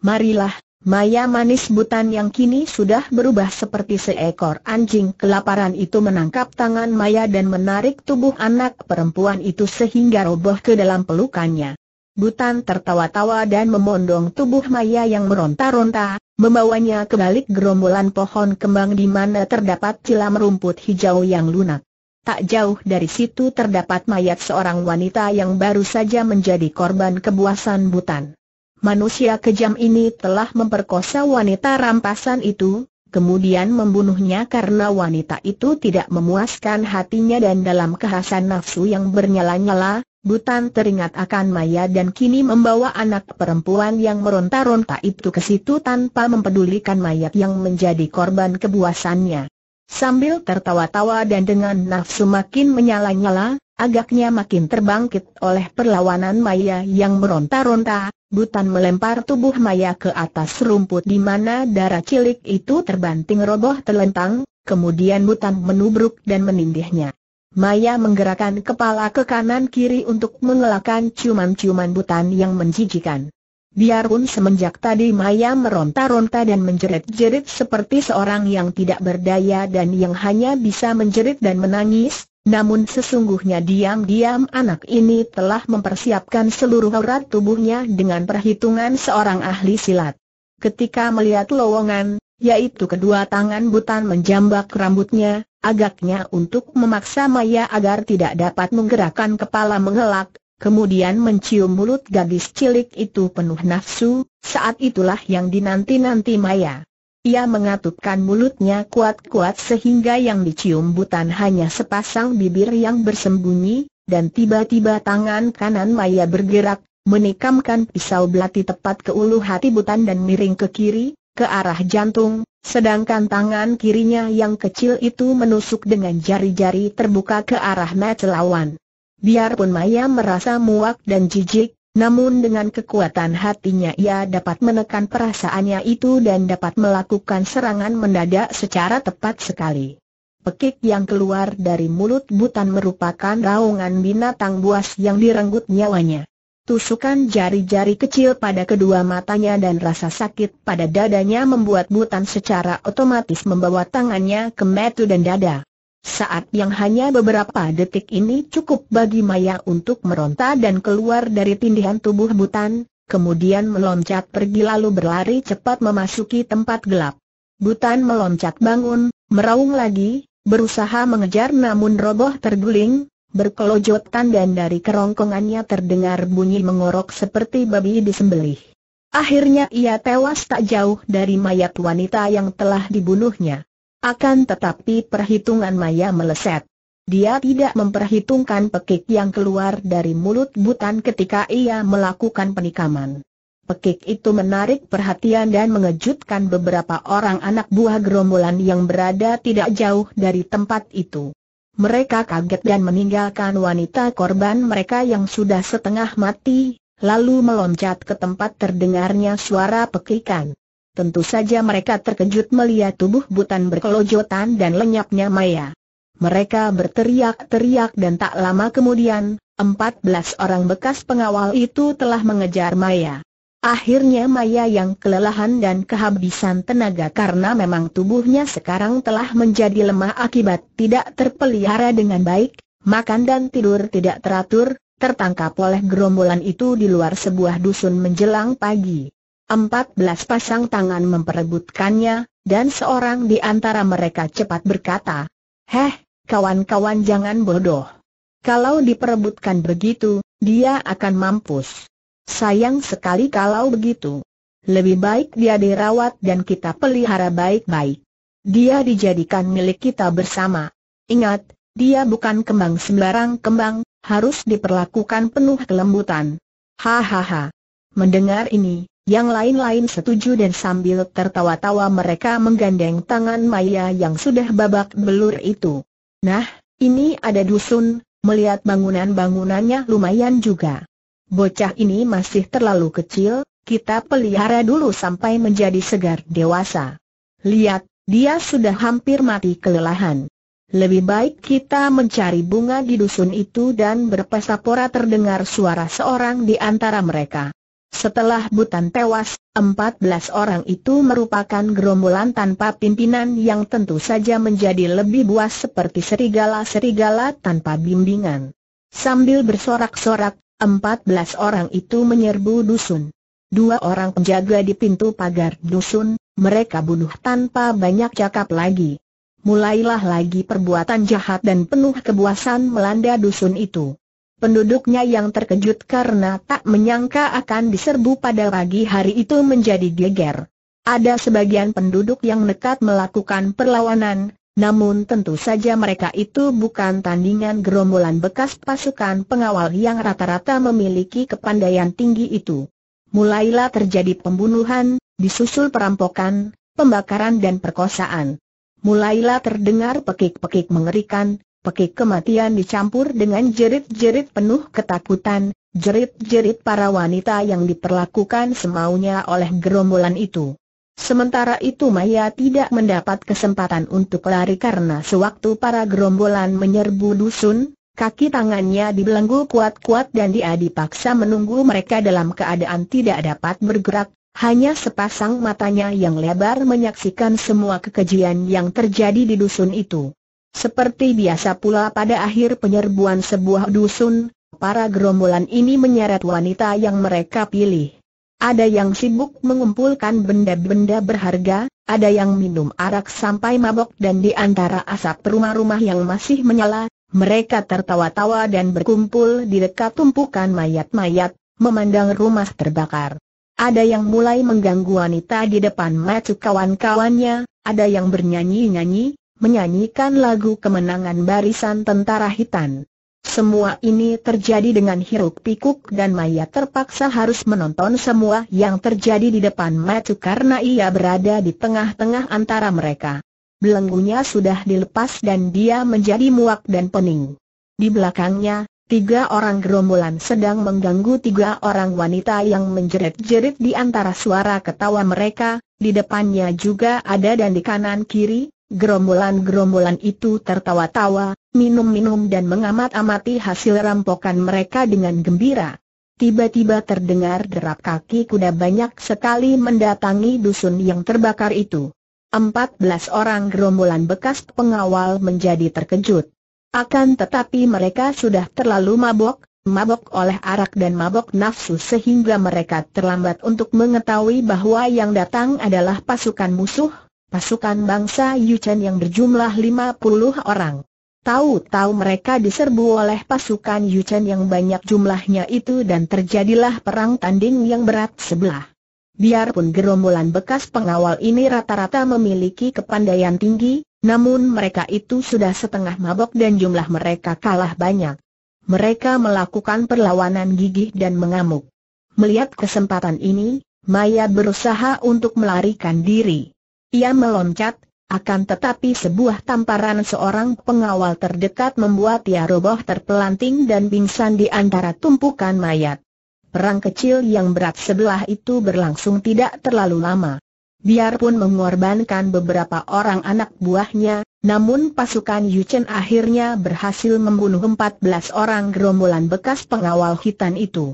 Marilah, maya manis butan yang kini sudah berubah seperti seekor anjing kelaparan itu menangkap tangan maya dan menarik tubuh anak perempuan itu sehingga roboh ke dalam pelukannya. Butan tertawa-tawa dan memondong tubuh Maya yang meronta-ronta, membawanya ke balik gerombolan pohon kembang di mana terdapat cilam rumput hijau yang lunak. Tak jauh dari situ terdapat mayat seorang wanita yang baru saja menjadi korban kebuasan butan. Manusia kejam ini telah memperkosa wanita rampasan itu, kemudian membunuhnya karena wanita itu tidak memuaskan hatinya dan dalam kehasan nafsu yang bernyala-nyala, butan teringat akan Maya dan kini membawa anak perempuan yang meronta-ronta itu ke situ tanpa mempedulikan mayat yang menjadi korban kebuasannya. Sambil tertawa-tawa dan dengan nafsu makin menyala-nyala, agaknya makin terbangkit oleh perlawanan maya yang meronta-ronta, Butan melempar tubuh maya ke atas rumput di mana darah cilik itu terbanting roboh telentang, kemudian Butan menubruk dan menindihnya. Maya menggerakkan kepala ke kanan kiri untuk mengelakkan ciuman-ciuman Butan yang menjijikan. Biarpun semenjak tadi Maya meronta-ronta dan menjerit-jerit seperti seorang yang tidak berdaya dan yang hanya bisa menjerit dan menangis, namun sesungguhnya diam-diam anak ini telah mempersiapkan seluruh urat tubuhnya dengan perhitungan seorang ahli silat. Ketika melihat lowongan, yaitu kedua tangan Butan menjambak rambutnya, agaknya untuk memaksa Maya agar tidak dapat menggerakkan kepala mengelak, kemudian mencium mulut gadis cilik itu penuh nafsu, saat itulah yang dinanti-nanti Maya. Ia mengatupkan mulutnya kuat-kuat sehingga yang dicium butan hanya sepasang bibir yang bersembunyi, dan tiba-tiba tangan kanan Maya bergerak, menikamkan pisau belati tepat ke ulu hati butan dan miring ke kiri, ke arah jantung, sedangkan tangan kirinya yang kecil itu menusuk dengan jari-jari terbuka ke arah mata lawan. Biarpun Maya merasa muak dan jijik, namun dengan kekuatan hatinya ia dapat menekan perasaannya itu dan dapat melakukan serangan mendadak secara tepat sekali. Pekik yang keluar dari mulut Butan merupakan raungan binatang buas yang direnggut nyawanya. Tusukan jari-jari kecil pada kedua matanya dan rasa sakit pada dadanya membuat Butan secara otomatis membawa tangannya ke metu dan dada. Saat yang hanya beberapa detik ini cukup bagi Maya untuk meronta dan keluar dari tindihan tubuh Butan, kemudian meloncat pergi lalu berlari cepat memasuki tempat gelap. Butan meloncat bangun, meraung lagi, berusaha mengejar namun roboh terguling, berkelojotan dan dari kerongkongannya terdengar bunyi mengorok seperti babi disembelih. Akhirnya ia tewas tak jauh dari mayat wanita yang telah dibunuhnya. Akan tetapi perhitungan Maya meleset. Dia tidak memperhitungkan pekik yang keluar dari mulut Butan ketika ia melakukan penikaman. Pekik itu menarik perhatian dan mengejutkan beberapa orang anak buah gerombolan yang berada tidak jauh dari tempat itu. Mereka kaget dan meninggalkan wanita korban mereka yang sudah setengah mati, lalu meloncat ke tempat terdengarnya suara pekikan. Tentu saja mereka terkejut melihat tubuh Butan berkelojotan dan lenyapnya Maya. Mereka berteriak-teriak dan tak lama kemudian, 14 orang bekas pengawal itu telah mengejar Maya. Akhirnya Maya yang kelelahan dan kehabisan tenaga karena memang tubuhnya sekarang telah menjadi lemah akibat tidak terpelihara dengan baik, makan dan tidur tidak teratur, tertangkap oleh gerombolan itu di luar sebuah dusun menjelang pagi. Empat belas pasang tangan memperebutkannya, dan seorang di antara mereka cepat berkata, Heh, kawan-kawan jangan bodoh. Kalau diperebutkan begitu, dia akan mampus. Sayang sekali kalau begitu. Lebih baik dia dirawat dan kita pelihara baik-baik. Dia dijadikan milik kita bersama. Ingat, dia bukan kembang sembarang kembang, harus diperlakukan penuh kelembutan. Hahaha. Mendengar ini, yang lain-lain setuju dan sambil tertawa-tawa mereka menggandeng tangan Maya yang sudah babak belur itu. Nah, ini ada dusun, melihat bangunan-bangunannya lumayan juga. Bocah ini masih terlalu kecil, kita pelihara dulu sampai menjadi segar dewasa. Lihat, dia sudah hampir mati kelelahan. Lebih baik kita mencari bunga di dusun itu dan berpesta pora terdengar suara seorang di antara mereka. Setelah Butan tewas, 14 orang itu merupakan gerombolan tanpa pimpinan yang tentu saja menjadi lebih buas seperti serigala-serigala tanpa bimbingan. Sambil bersorak-sorak, 14 orang itu menyerbu dusun. Dua orang penjaga di pintu pagar dusun, mereka bunuh tanpa banyak cakap lagi. Mulailah lagi perbuatan jahat dan penuh kebuasan melanda dusun itu. Penduduknya yang terkejut karena tak menyangka akan diserbu pada pagi hari itu menjadi geger. Ada sebagian penduduk yang nekat melakukan perlawanan, namun tentu saja mereka itu bukan tandingan gerombolan bekas pasukan pengawal yang rata-rata memiliki kepandaian tinggi itu. Mulailah terjadi pembunuhan, disusul perampokan, pembakaran dan perkosaan. Mulailah terdengar pekik-pekik mengerikan, Pekik kematian dicampur dengan jerit-jerit penuh ketakutan, jerit-jerit para wanita yang diperlakukan semaunya oleh gerombolan itu. Sementara itu Maya tidak mendapat kesempatan untuk lari karena sewaktu para gerombolan menyerbu dusun, kaki tangannya dibelenggu kuat-kuat dan dia dipaksa menunggu mereka dalam keadaan tidak dapat bergerak, hanya sepasang matanya yang lebar menyaksikan semua kekejian yang terjadi di dusun itu. Seperti biasa pula pada akhir penyerbuan sebuah dusun, para gerombolan ini menyeret wanita yang mereka pilih. Ada yang sibuk mengumpulkan benda-benda berharga, ada yang minum arak sampai mabok dan di antara asap rumah-rumah yang masih menyala, mereka tertawa-tawa dan berkumpul di dekat tumpukan mayat-mayat, memandang rumah terbakar. Ada yang mulai mengganggu wanita di depan mata kawan-kawannya, ada yang bernyanyi-nyanyi, menyanyikan lagu kemenangan barisan tentara hitam. Semua ini terjadi dengan hiruk pikuk dan Maya terpaksa harus menonton semua yang terjadi di depan mata karena ia berada di tengah-tengah antara mereka. Belenggunya sudah dilepas dan dia menjadi muak dan pening. Di belakangnya, tiga orang gerombolan sedang mengganggu tiga orang wanita yang menjerit-jerit di antara suara ketawa mereka, di depannya juga ada dan di kanan kiri, Gerombolan-gerombolan itu tertawa-tawa, minum-minum dan mengamat-amati hasil rampokan mereka dengan gembira. Tiba-tiba terdengar derap kaki kuda banyak sekali mendatangi dusun yang terbakar itu. Empat belas orang gerombolan bekas pengawal menjadi terkejut. Akan tetapi mereka sudah terlalu mabok, mabok oleh arak dan mabok nafsu sehingga mereka terlambat untuk mengetahui bahwa yang datang adalah pasukan musuh, pasukan bangsa Yuchen yang berjumlah 50 orang. Tahu-tahu mereka diserbu oleh pasukan Yuchen yang banyak jumlahnya itu dan terjadilah perang tanding yang berat sebelah. Biarpun gerombolan bekas pengawal ini rata-rata memiliki kepandaian tinggi, namun mereka itu sudah setengah mabok dan jumlah mereka kalah banyak. Mereka melakukan perlawanan gigih dan mengamuk. Melihat kesempatan ini, Maya berusaha untuk melarikan diri. Ia meloncat, akan tetapi sebuah tamparan seorang pengawal terdekat membuat ia roboh terpelanting dan pingsan di antara tumpukan mayat. Perang kecil yang berat sebelah itu berlangsung tidak terlalu lama. Biarpun mengorbankan beberapa orang anak buahnya, namun pasukan Yuchen akhirnya berhasil membunuh 14 orang gerombolan bekas pengawal hitam itu.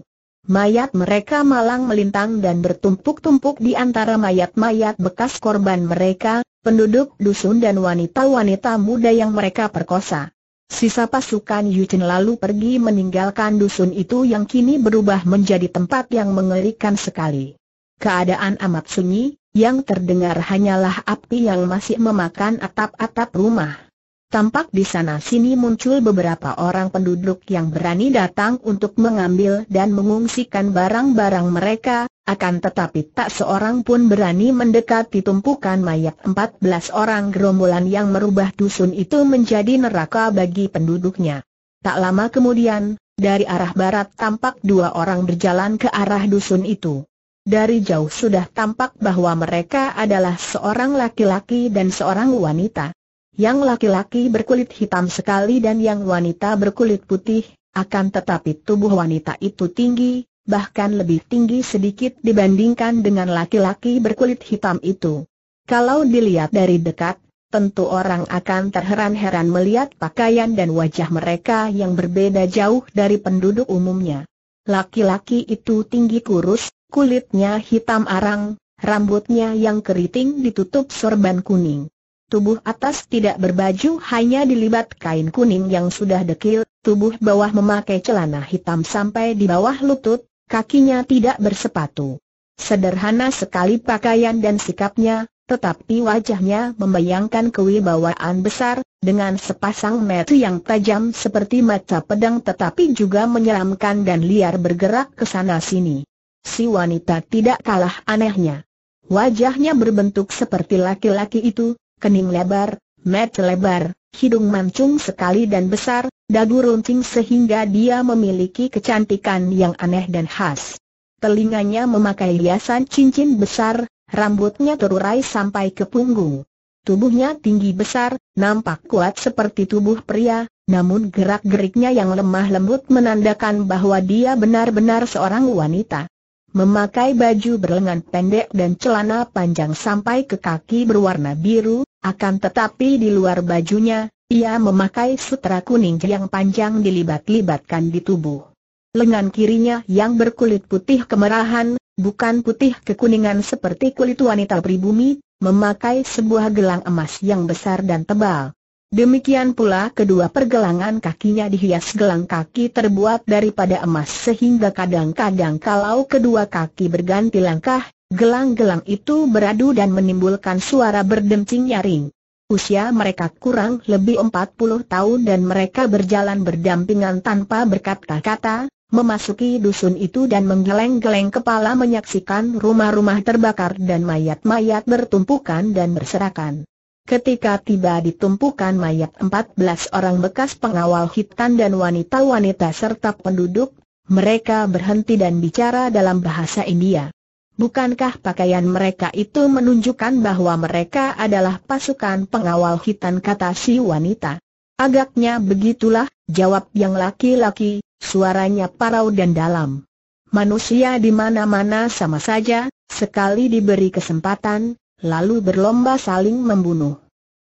Mayat mereka malang melintang dan bertumpuk-tumpuk di antara mayat-mayat bekas korban mereka, penduduk dusun dan wanita-wanita muda yang mereka perkosa. Sisa pasukan Yuchen lalu pergi meninggalkan dusun itu yang kini berubah menjadi tempat yang mengerikan sekali. Keadaan amat sunyi, yang terdengar hanyalah api yang masih memakan atap-atap rumah. Tampak di sana-sini muncul beberapa orang penduduk yang berani datang untuk mengambil dan mengungsikan barang-barang mereka, akan tetapi tak seorang pun berani mendekati tumpukan mayat 14 orang gerombolan yang merubah dusun itu menjadi neraka bagi penduduknya. Tak lama kemudian, dari arah barat tampak dua orang berjalan ke arah dusun itu. Dari jauh sudah tampak bahwa mereka adalah seorang laki-laki dan seorang wanita yang laki-laki berkulit hitam sekali dan yang wanita berkulit putih, akan tetapi tubuh wanita itu tinggi, bahkan lebih tinggi sedikit dibandingkan dengan laki-laki berkulit hitam itu. Kalau dilihat dari dekat, tentu orang akan terheran-heran melihat pakaian dan wajah mereka yang berbeda jauh dari penduduk umumnya. Laki-laki itu tinggi kurus, kulitnya hitam arang, rambutnya yang keriting ditutup sorban kuning. Tubuh atas tidak berbaju hanya dilibat kain kuning yang sudah dekil, tubuh bawah memakai celana hitam sampai di bawah lutut, kakinya tidak bersepatu. Sederhana sekali pakaian dan sikapnya, tetapi wajahnya membayangkan kewibawaan besar, dengan sepasang mata yang tajam seperti mata pedang tetapi juga menyeramkan dan liar bergerak ke sana-sini. Si wanita tidak kalah anehnya. Wajahnya berbentuk seperti laki-laki itu, kening lebar, mata lebar, hidung mancung sekali dan besar, dagu runcing sehingga dia memiliki kecantikan yang aneh dan khas. Telinganya memakai hiasan cincin besar, rambutnya terurai sampai ke punggung. Tubuhnya tinggi besar, nampak kuat seperti tubuh pria, namun gerak-geriknya yang lemah lembut menandakan bahwa dia benar-benar seorang wanita. Memakai baju berlengan pendek dan celana panjang sampai ke kaki berwarna biru, akan tetapi di luar bajunya, ia memakai sutra kuning yang panjang dilibat-libatkan di tubuh. Lengan kirinya yang berkulit putih kemerahan, bukan putih kekuningan seperti kulit wanita pribumi, memakai sebuah gelang emas yang besar dan tebal. Demikian pula kedua pergelangan kakinya dihias gelang kaki terbuat daripada emas sehingga kadang-kadang kalau kedua kaki berganti langkah, Gelang-gelang itu beradu dan menimbulkan suara berdencing nyaring. Usia mereka kurang lebih 40 tahun dan mereka berjalan berdampingan tanpa berkata-kata, memasuki dusun itu dan menggeleng-geleng kepala menyaksikan rumah-rumah terbakar dan mayat-mayat bertumpukan dan berserakan. Ketika tiba di tumpukan mayat 14 orang bekas pengawal hitam dan wanita-wanita serta penduduk, mereka berhenti dan bicara dalam bahasa India. Bukankah pakaian mereka itu menunjukkan bahwa mereka adalah pasukan pengawal hitam kata si wanita? Agaknya begitulah, jawab yang laki-laki, suaranya parau dan dalam. Manusia di mana-mana sama saja, sekali diberi kesempatan, lalu berlomba saling membunuh.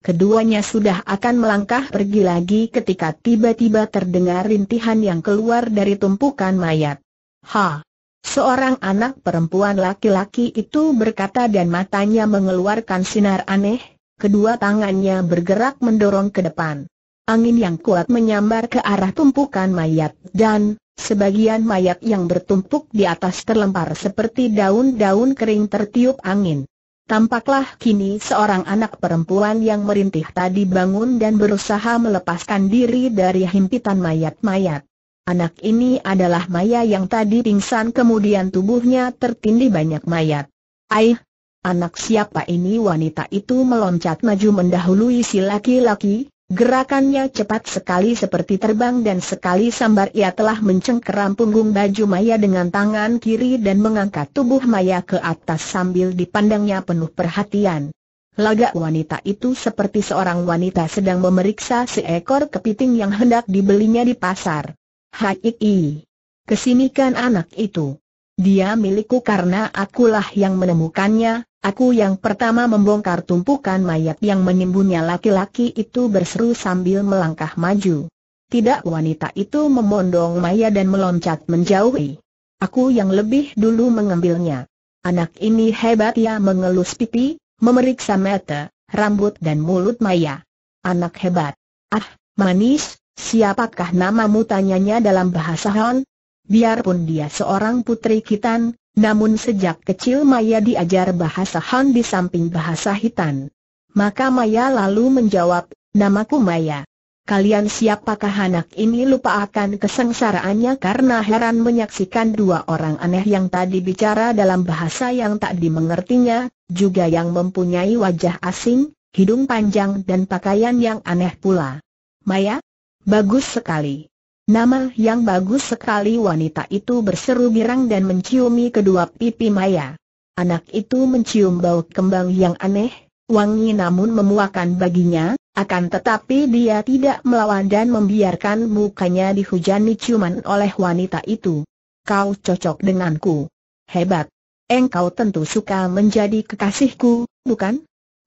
Keduanya sudah akan melangkah pergi lagi ketika tiba-tiba terdengar rintihan yang keluar dari tumpukan mayat. Ha! Seorang anak perempuan laki-laki itu berkata dan matanya mengeluarkan sinar aneh, kedua tangannya bergerak mendorong ke depan. Angin yang kuat menyambar ke arah tumpukan mayat, dan sebagian mayat yang bertumpuk di atas terlempar seperti daun-daun kering tertiup angin. Tampaklah kini seorang anak perempuan yang merintih tadi bangun dan berusaha melepaskan diri dari himpitan mayat-mayat. Anak ini adalah Maya yang tadi pingsan kemudian tubuhnya tertindih banyak mayat. Aih, anak siapa ini wanita itu meloncat maju mendahului si laki-laki, Gerakannya cepat sekali seperti terbang dan sekali sambar ia telah mencengkeram punggung baju Maya dengan tangan kiri dan mengangkat tubuh Maya ke atas sambil dipandangnya penuh perhatian. Lagak wanita itu seperti seorang wanita sedang memeriksa seekor kepiting yang hendak dibelinya di pasar. Haiki. Kesinikan anak itu. Dia milikku karena akulah yang menemukannya, aku yang pertama membongkar tumpukan mayat yang menimbunnya laki-laki itu berseru sambil melangkah maju. Tidak wanita itu memondong maya dan meloncat menjauhi. Aku yang lebih dulu mengambilnya. Anak ini hebat ya mengelus pipi, memeriksa mata, rambut dan mulut maya. Anak hebat. Ah, manis, Siapakah namamu tanyanya dalam bahasa Han? Biarpun dia seorang putri Kitan, namun sejak kecil Maya diajar bahasa Han di samping bahasa Hitan. Maka Maya lalu menjawab, namaku Maya. Kalian siapakah anak ini lupa akan kesengsaraannya karena heran menyaksikan dua orang aneh yang tadi bicara dalam bahasa yang tak dimengertinya, juga yang mempunyai wajah asing, hidung panjang dan pakaian yang aneh pula. Maya, Bagus sekali. Nama yang bagus sekali wanita itu berseru girang dan menciumi kedua pipi Maya. Anak itu mencium bau kembang yang aneh, wangi namun memuakan baginya, akan tetapi dia tidak melawan dan membiarkan mukanya dihujani ciuman oleh wanita itu. Kau cocok denganku. Hebat. Engkau tentu suka menjadi kekasihku, bukan?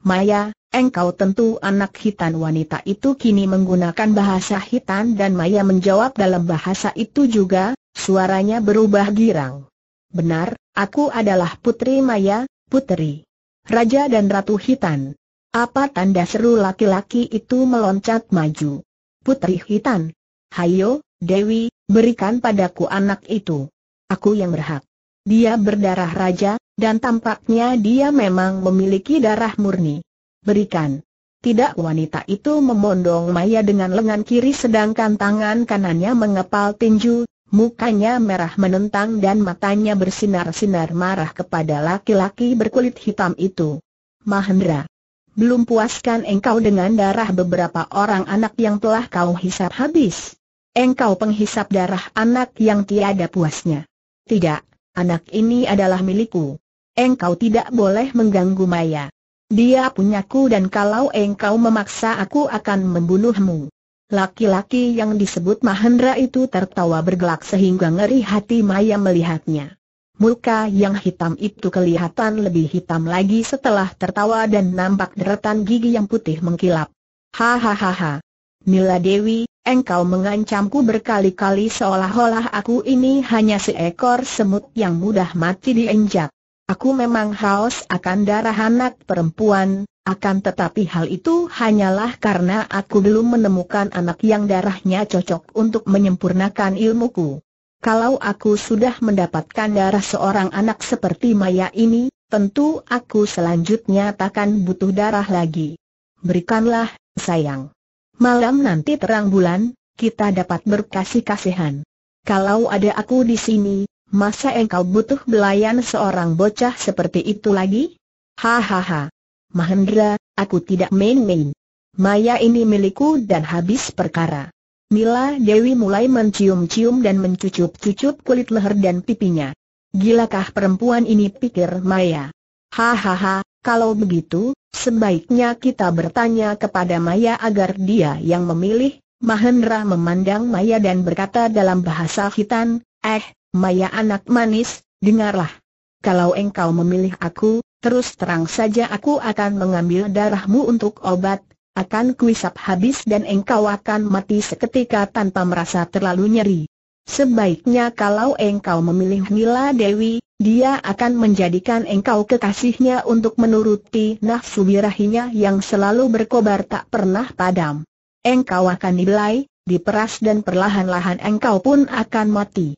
Maya, Engkau tentu anak hitan wanita itu kini menggunakan bahasa hitan dan Maya menjawab dalam bahasa itu juga, suaranya berubah girang. Benar, aku adalah putri Maya, putri. Raja dan Ratu Hitan. Apa tanda seru laki-laki itu meloncat maju? Putri Hitan. Hayo, Dewi, berikan padaku anak itu. Aku yang berhak. Dia berdarah raja, dan tampaknya dia memang memiliki darah murni berikan. Tidak wanita itu memondong Maya dengan lengan kiri sedangkan tangan kanannya mengepal tinju, mukanya merah menentang dan matanya bersinar-sinar marah kepada laki-laki berkulit hitam itu. Mahendra, belum puaskan engkau dengan darah beberapa orang anak yang telah kau hisap habis. Engkau penghisap darah anak yang tiada puasnya. Tidak, anak ini adalah milikku. Engkau tidak boleh mengganggu Maya. Dia punya punyaku dan kalau engkau memaksa aku akan membunuhmu. Laki-laki yang disebut Mahendra itu tertawa bergelak sehingga ngeri hati Maya melihatnya. Muka yang hitam itu kelihatan lebih hitam lagi setelah tertawa dan nampak deretan gigi yang putih mengkilap. Hahaha. Nila Dewi, engkau mengancamku berkali-kali seolah-olah aku ini hanya seekor semut yang mudah mati diinjak. Aku memang haus akan darah anak perempuan, akan tetapi hal itu hanyalah karena aku belum menemukan anak yang darahnya cocok untuk menyempurnakan ilmuku. Kalau aku sudah mendapatkan darah seorang anak seperti Maya ini, tentu aku selanjutnya takkan butuh darah lagi. Berikanlah, sayang. Malam nanti terang bulan, kita dapat berkasih-kasihan. Kalau ada aku di sini, Masa engkau butuh belayan seorang bocah seperti itu lagi? Hahaha. Mahendra, aku tidak main-main. Maya ini milikku dan habis perkara. Mila, Dewi mulai mencium-cium dan mencucup-cucup kulit leher dan pipinya. Gilakah perempuan ini pikir Maya? Hahaha, kalau begitu, sebaiknya kita bertanya kepada Maya agar dia yang memilih. Mahendra memandang Maya dan berkata dalam bahasa Khitan, Eh, Maya anak manis, dengarlah. Kalau engkau memilih aku, terus terang saja aku akan mengambil darahmu untuk obat, akan kuisap habis dan engkau akan mati seketika tanpa merasa terlalu nyeri. Sebaiknya kalau engkau memilih Nila Dewi, dia akan menjadikan engkau kekasihnya untuk menuruti nafsu birahinya yang selalu berkobar tak pernah padam. Engkau akan dibelai, diperas dan perlahan-lahan engkau pun akan mati.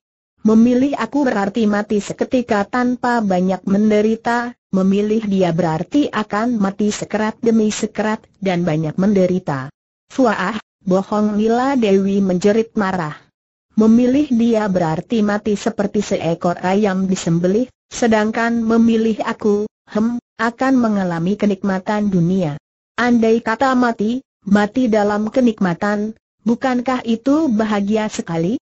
Memilih aku berarti mati seketika tanpa banyak menderita, memilih dia berarti akan mati sekerat demi sekerat dan banyak menderita. Suah, bohong Nila Dewi menjerit marah. Memilih dia berarti mati seperti seekor ayam disembelih, sedangkan memilih aku, hem, akan mengalami kenikmatan dunia. Andai kata mati, mati dalam kenikmatan, bukankah itu bahagia sekali?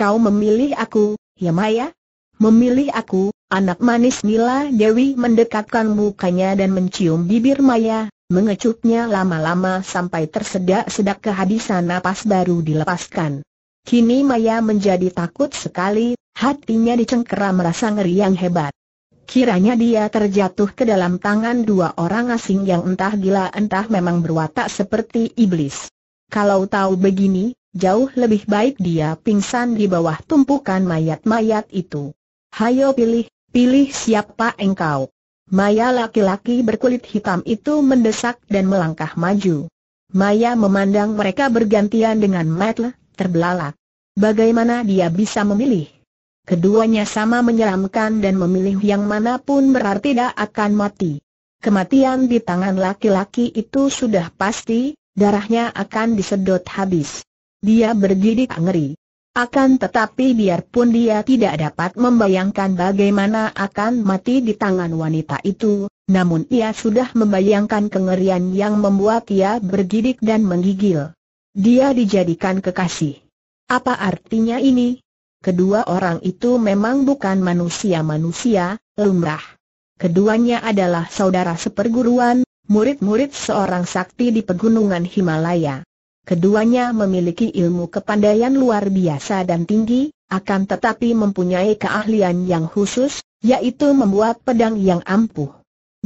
Kau memilih aku, ya Maya. Memilih aku, anak manis Nila Dewi mendekatkan mukanya dan mencium bibir Maya, mengecupnya lama-lama sampai tersedak-sedak kehabisan napas baru dilepaskan. Kini Maya menjadi takut sekali, hatinya dicengkeram rasa ngeri yang hebat. Kiranya dia terjatuh ke dalam tangan dua orang asing yang entah gila entah memang berwatak seperti iblis. Kalau tahu begini, jauh lebih baik dia pingsan di bawah tumpukan mayat-mayat itu. Hayo pilih, pilih siapa engkau. Maya laki-laki berkulit hitam itu mendesak dan melangkah maju. Maya memandang mereka bergantian dengan Matle, terbelalak. Bagaimana dia bisa memilih? Keduanya sama menyeramkan dan memilih yang mana pun berarti tidak akan mati. Kematian di tangan laki-laki itu sudah pasti, darahnya akan disedot habis. Dia bergidik ngeri. Akan tetapi biarpun dia tidak dapat membayangkan bagaimana akan mati di tangan wanita itu, namun ia sudah membayangkan kengerian yang membuat ia bergidik dan menggigil. Dia dijadikan kekasih. Apa artinya ini? Kedua orang itu memang bukan manusia-manusia, lumrah. Keduanya adalah saudara seperguruan, murid-murid seorang sakti di pegunungan Himalaya. Keduanya memiliki ilmu kepandaian luar biasa dan tinggi, akan tetapi mempunyai keahlian yang khusus, yaitu membuat pedang yang ampuh.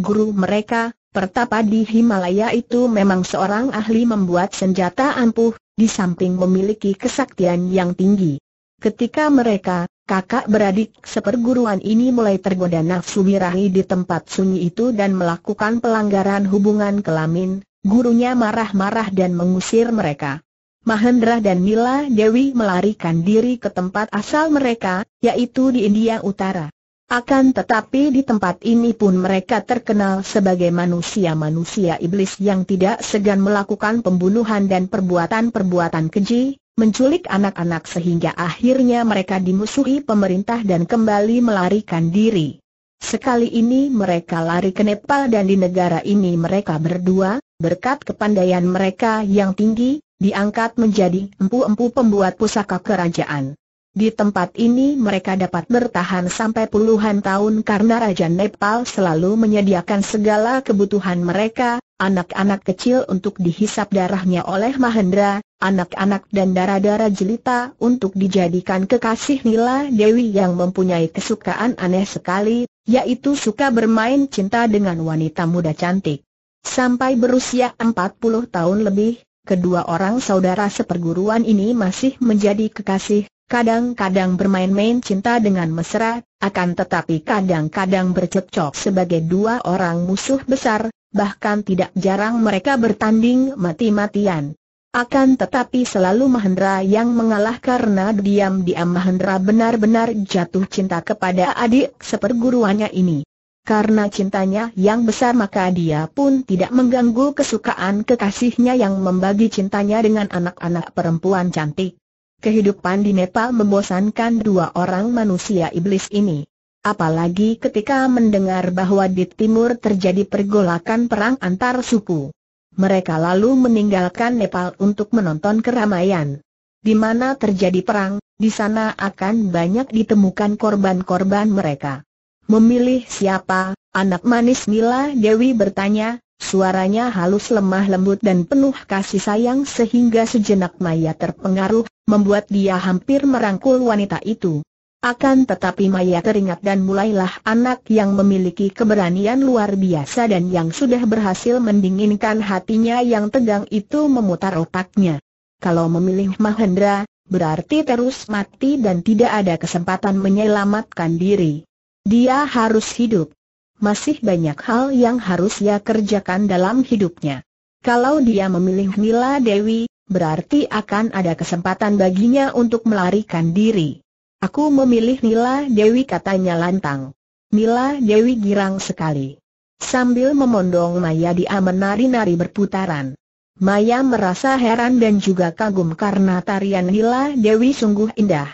Guru mereka, Pertapa di Himalaya itu memang seorang ahli membuat senjata ampuh, di samping memiliki kesaktian yang tinggi. Ketika mereka, Kakak beradik seperguruan ini mulai tergoda nafsu birahi di tempat sunyi itu dan melakukan pelanggaran hubungan kelamin, gurunya marah-marah dan mengusir mereka. Mahendra dan Mila Dewi melarikan diri ke tempat asal mereka, yaitu di India Utara. Akan tetapi di tempat ini pun mereka terkenal sebagai manusia-manusia iblis yang tidak segan melakukan pembunuhan dan perbuatan-perbuatan keji, menculik anak-anak sehingga akhirnya mereka dimusuhi pemerintah dan kembali melarikan diri. Sekali ini mereka lari ke Nepal dan di negara ini mereka berdua, berkat kepandaian mereka yang tinggi, diangkat menjadi empu-empu pembuat pusaka kerajaan. Di tempat ini mereka dapat bertahan sampai puluhan tahun karena Raja Nepal selalu menyediakan segala kebutuhan mereka, anak-anak kecil untuk dihisap darahnya oleh Mahendra, anak-anak dan darah-darah jelita untuk dijadikan kekasih Nila Dewi yang mempunyai kesukaan aneh sekali, yaitu suka bermain cinta dengan wanita muda cantik. Sampai berusia 40 tahun lebih, kedua orang saudara seperguruan ini masih menjadi kekasih, Kadang-kadang bermain-main cinta dengan mesra, akan tetapi kadang-kadang bercekcok sebagai dua orang musuh besar, bahkan tidak jarang mereka bertanding mati-matian. Akan tetapi selalu Mahendra yang mengalah karena diam-diam Mahendra benar-benar jatuh cinta kepada adik seperguruannya ini. Karena cintanya yang besar maka dia pun tidak mengganggu kesukaan kekasihnya yang membagi cintanya dengan anak-anak perempuan cantik. Kehidupan di Nepal membosankan dua orang manusia iblis ini. Apalagi ketika mendengar bahwa di timur terjadi pergolakan perang antar suku. Mereka lalu meninggalkan Nepal untuk menonton keramaian. Di mana terjadi perang, di sana akan banyak ditemukan korban-korban mereka. Memilih siapa, anak manis Mila Dewi bertanya, Suaranya halus lemah lembut dan penuh kasih sayang sehingga sejenak Maya terpengaruh, membuat dia hampir merangkul wanita itu. Akan tetapi Maya teringat dan mulailah anak yang memiliki keberanian luar biasa dan yang sudah berhasil mendinginkan hatinya yang tegang itu memutar otaknya. Kalau memilih Mahendra, berarti terus mati dan tidak ada kesempatan menyelamatkan diri. Dia harus hidup masih banyak hal yang harus ia kerjakan dalam hidupnya. Kalau dia memilih Mila Dewi, berarti akan ada kesempatan baginya untuk melarikan diri. Aku memilih Mila Dewi katanya lantang. Mila Dewi girang sekali. Sambil memondong Maya dia menari-nari berputaran. Maya merasa heran dan juga kagum karena tarian Mila Dewi sungguh indah.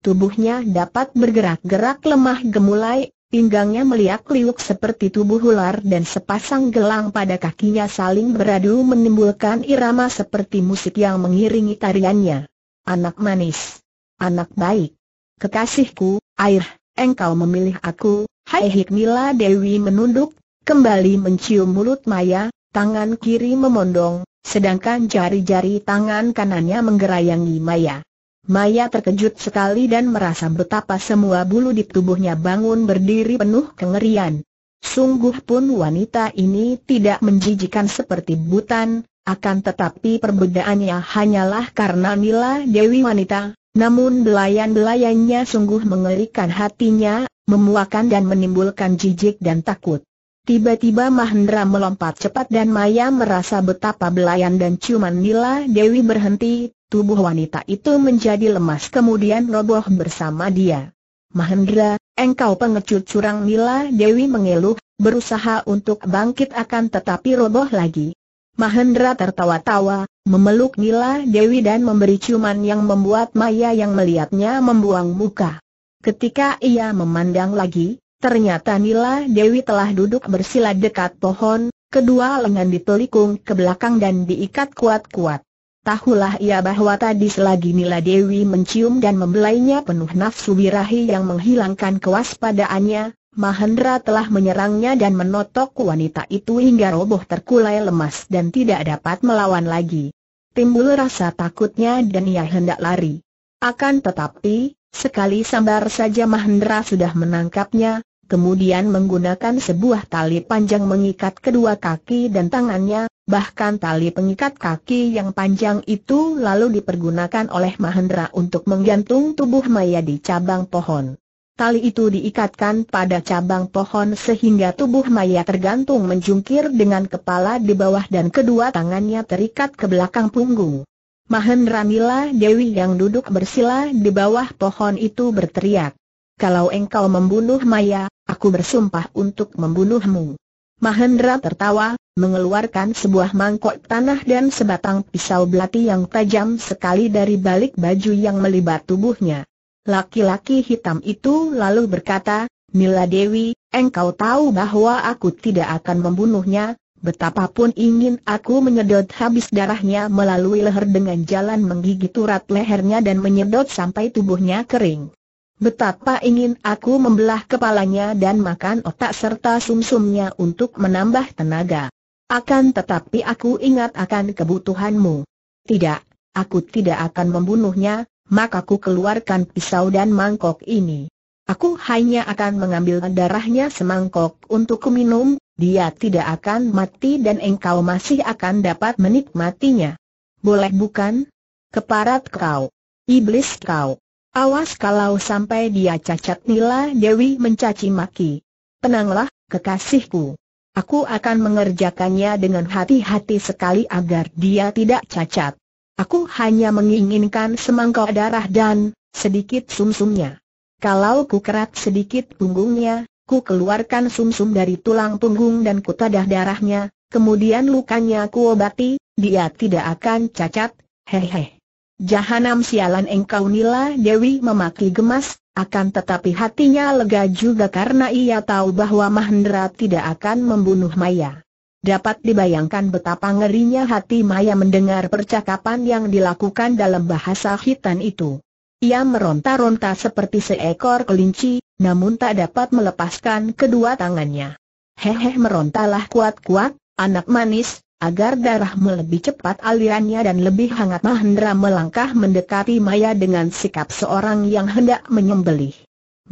Tubuhnya dapat bergerak-gerak lemah gemulai, Pinggangnya meliak-liuk seperti tubuh ular dan sepasang gelang pada kakinya saling beradu menimbulkan irama seperti musik yang mengiringi tariannya. Anak manis. Anak baik. Kekasihku, air, engkau memilih aku. Hai Hikmila Dewi menunduk, kembali mencium mulut Maya, tangan kiri memondong, sedangkan jari-jari tangan kanannya menggerayangi Maya. Maya terkejut sekali dan merasa betapa semua bulu di tubuhnya bangun berdiri penuh kengerian. Sungguh pun wanita ini tidak menjijikan seperti butan, akan tetapi perbedaannya hanyalah karena nila Dewi wanita, namun belayan-belayannya sungguh mengerikan hatinya, memuakan dan menimbulkan jijik dan takut. Tiba-tiba Mahendra melompat cepat dan Maya merasa betapa belayan dan ciuman Nila Dewi berhenti, tubuh wanita itu menjadi lemas kemudian roboh bersama dia. Mahendra, engkau pengecut curang Nila Dewi mengeluh, berusaha untuk bangkit akan tetapi roboh lagi. Mahendra tertawa-tawa, memeluk Nila Dewi dan memberi ciuman yang membuat Maya yang melihatnya membuang muka. Ketika ia memandang lagi, Ternyata Nila Dewi telah duduk bersila dekat pohon, kedua lengan ditelikung ke belakang dan diikat kuat-kuat. Tahulah ia bahwa tadi selagi Nila Dewi mencium dan membelainya penuh nafsu birahi yang menghilangkan kewaspadaannya, Mahendra telah menyerangnya dan menotok wanita itu hingga roboh terkulai lemas dan tidak dapat melawan lagi. Timbul rasa takutnya dan ia hendak lari. Akan tetapi, Sekali sambar saja Mahendra sudah menangkapnya, kemudian menggunakan sebuah tali panjang mengikat kedua kaki dan tangannya, bahkan tali pengikat kaki yang panjang itu lalu dipergunakan oleh Mahendra untuk menggantung tubuh Maya di cabang pohon. Tali itu diikatkan pada cabang pohon sehingga tubuh Maya tergantung menjungkir dengan kepala di bawah dan kedua tangannya terikat ke belakang punggung. Mahendra Mila Dewi yang duduk bersila di bawah pohon itu berteriak. Kalau engkau membunuh Maya, aku bersumpah untuk membunuhmu. Mahendra tertawa, mengeluarkan sebuah mangkok tanah dan sebatang pisau belati yang tajam sekali dari balik baju yang melibat tubuhnya. Laki-laki hitam itu lalu berkata, Mila Dewi, engkau tahu bahwa aku tidak akan membunuhnya, betapapun ingin aku menyedot habis darahnya melalui leher dengan jalan menggigit urat lehernya dan menyedot sampai tubuhnya kering. Betapa ingin aku membelah kepalanya dan makan otak serta sumsumnya untuk menambah tenaga. Akan tetapi aku ingat akan kebutuhanmu. Tidak, aku tidak akan membunuhnya, maka aku keluarkan pisau dan mangkok ini. Aku hanya akan mengambil darahnya semangkok untuk kuminum, dia tidak akan mati dan engkau masih akan dapat menikmatinya. Boleh bukan? Keparat kau. Iblis kau. Awas kalau sampai dia cacat nila Dewi mencaci maki. Tenanglah, kekasihku. Aku akan mengerjakannya dengan hati-hati sekali agar dia tidak cacat. Aku hanya menginginkan semangkau darah dan sedikit sumsumnya. Kalau ku kerat sedikit punggungnya, ku keluarkan sumsum dari tulang punggung dan kutadah darahnya, kemudian lukanya ku obati, dia tidak akan cacat, hehehe. Jahanam sialan engkau nila Dewi memaki gemas, akan tetapi hatinya lega juga karena ia tahu bahwa Mahendra tidak akan membunuh Maya. Dapat dibayangkan betapa ngerinya hati Maya mendengar percakapan yang dilakukan dalam bahasa hitam itu. Ia meronta-ronta seperti seekor kelinci, namun tak dapat melepaskan kedua tangannya. Hehe merontalah kuat-kuat, anak manis, Agar darah lebih cepat alirannya dan lebih hangat Mahendra melangkah mendekati Maya dengan sikap seorang yang hendak menyembelih.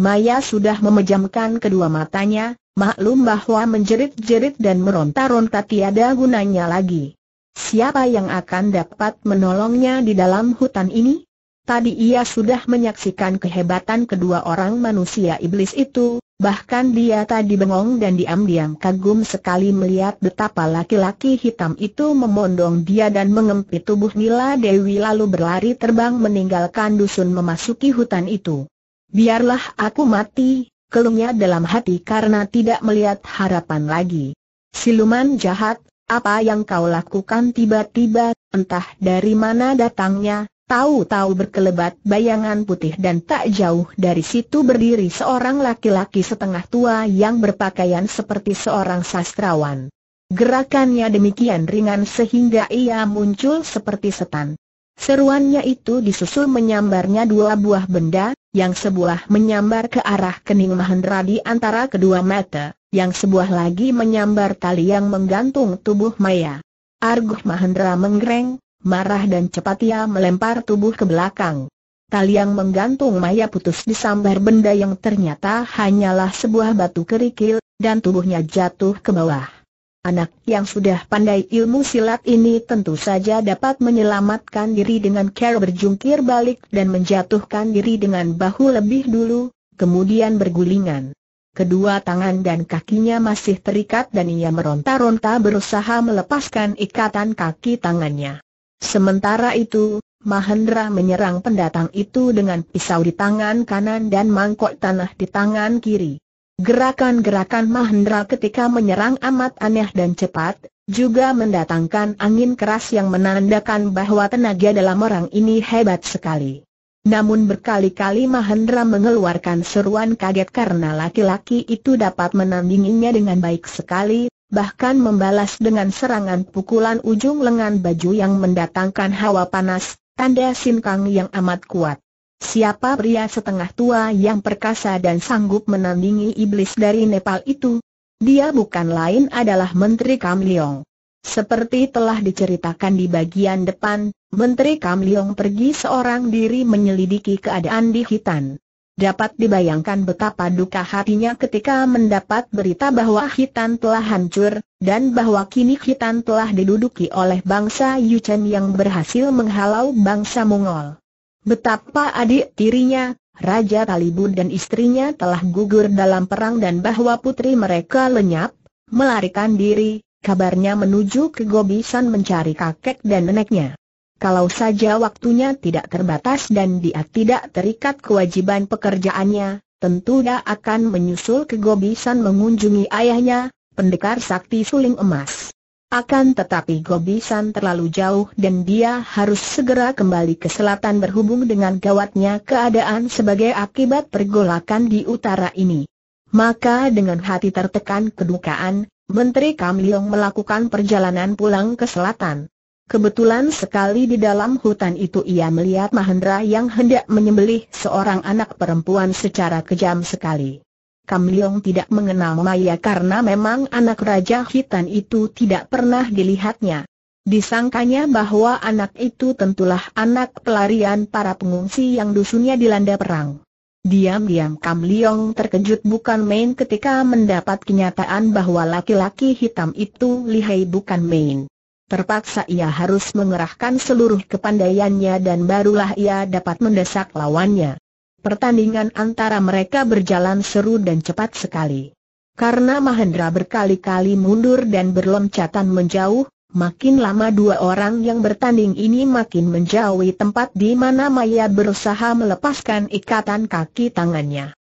Maya sudah memejamkan kedua matanya, maklum bahwa menjerit-jerit dan meronta-ronta tiada gunanya lagi. Siapa yang akan dapat menolongnya di dalam hutan ini? Tadi ia sudah menyaksikan kehebatan kedua orang manusia iblis itu, Bahkan dia tadi bengong dan diam-diam kagum sekali melihat betapa laki-laki hitam itu memondong dia dan mengempit tubuh Nila Dewi lalu berlari terbang meninggalkan dusun memasuki hutan itu. Biarlah aku mati, kelungnya dalam hati karena tidak melihat harapan lagi. Siluman jahat, apa yang kau lakukan tiba-tiba, entah dari mana datangnya, Tahu-tahu berkelebat bayangan putih dan tak jauh dari situ berdiri seorang laki-laki setengah tua yang berpakaian seperti seorang sastrawan. Gerakannya demikian ringan sehingga ia muncul seperti setan. Seruannya itu disusul menyambarnya dua buah benda, yang sebuah menyambar ke arah kening Mahendra di antara kedua mata, yang sebuah lagi menyambar tali yang menggantung tubuh Maya. Arguh Mahendra menggereng, Marah dan cepat ia melempar tubuh ke belakang. Tali yang menggantung Maya putus disambar benda yang ternyata hanyalah sebuah batu kerikil, dan tubuhnya jatuh ke bawah. Anak yang sudah pandai ilmu silat ini tentu saja dapat menyelamatkan diri dengan cara berjungkir balik dan menjatuhkan diri dengan bahu lebih dulu, kemudian bergulingan. Kedua tangan dan kakinya masih terikat dan ia meronta-ronta berusaha melepaskan ikatan kaki tangannya. Sementara itu, Mahendra menyerang pendatang itu dengan pisau di tangan kanan dan mangkok tanah di tangan kiri. Gerakan-gerakan Mahendra ketika menyerang amat aneh dan cepat, juga mendatangkan angin keras yang menandakan bahwa tenaga dalam orang ini hebat sekali. Namun berkali-kali Mahendra mengeluarkan seruan kaget karena laki-laki itu dapat menandinginya dengan baik sekali, bahkan membalas dengan serangan pukulan ujung lengan baju yang mendatangkan hawa panas, tanda sinkang yang amat kuat. Siapa pria setengah tua yang perkasa dan sanggup menandingi iblis dari Nepal itu? Dia bukan lain adalah Menteri Kam Seperti telah diceritakan di bagian depan, Menteri Kam pergi seorang diri menyelidiki keadaan di Hitan. Dapat dibayangkan betapa duka hatinya ketika mendapat berita bahwa Hitan telah hancur, dan bahwa kini Hitan telah diduduki oleh bangsa Yuchen yang berhasil menghalau bangsa Mongol. Betapa adik tirinya, Raja Talibun dan istrinya telah gugur dalam perang dan bahwa putri mereka lenyap, melarikan diri, kabarnya menuju ke Gobisan mencari kakek dan neneknya. Kalau saja waktunya tidak terbatas dan dia tidak terikat kewajiban pekerjaannya, tentu dia akan menyusul kegobisan mengunjungi ayahnya, pendekar sakti suling emas. Akan tetapi Gobisan terlalu jauh dan dia harus segera kembali ke selatan berhubung dengan gawatnya keadaan sebagai akibat pergolakan di utara ini. Maka dengan hati tertekan kedukaan, Menteri Kam melakukan perjalanan pulang ke selatan. Kebetulan sekali di dalam hutan itu ia melihat Mahendra yang hendak menyembelih seorang anak perempuan secara kejam sekali. Kam Leong tidak mengenal Maya karena memang anak Raja Hitan itu tidak pernah dilihatnya. Disangkanya bahwa anak itu tentulah anak pelarian para pengungsi yang dusunnya dilanda perang. Diam-diam Kam Leong terkejut bukan main ketika mendapat kenyataan bahwa laki-laki hitam itu lihai bukan main terpaksa ia harus mengerahkan seluruh kepandaiannya dan barulah ia dapat mendesak lawannya. Pertandingan antara mereka berjalan seru dan cepat sekali. Karena Mahendra berkali-kali mundur dan berloncatan menjauh, makin lama dua orang yang bertanding ini makin menjauhi tempat di mana Maya berusaha melepaskan ikatan kaki tangannya.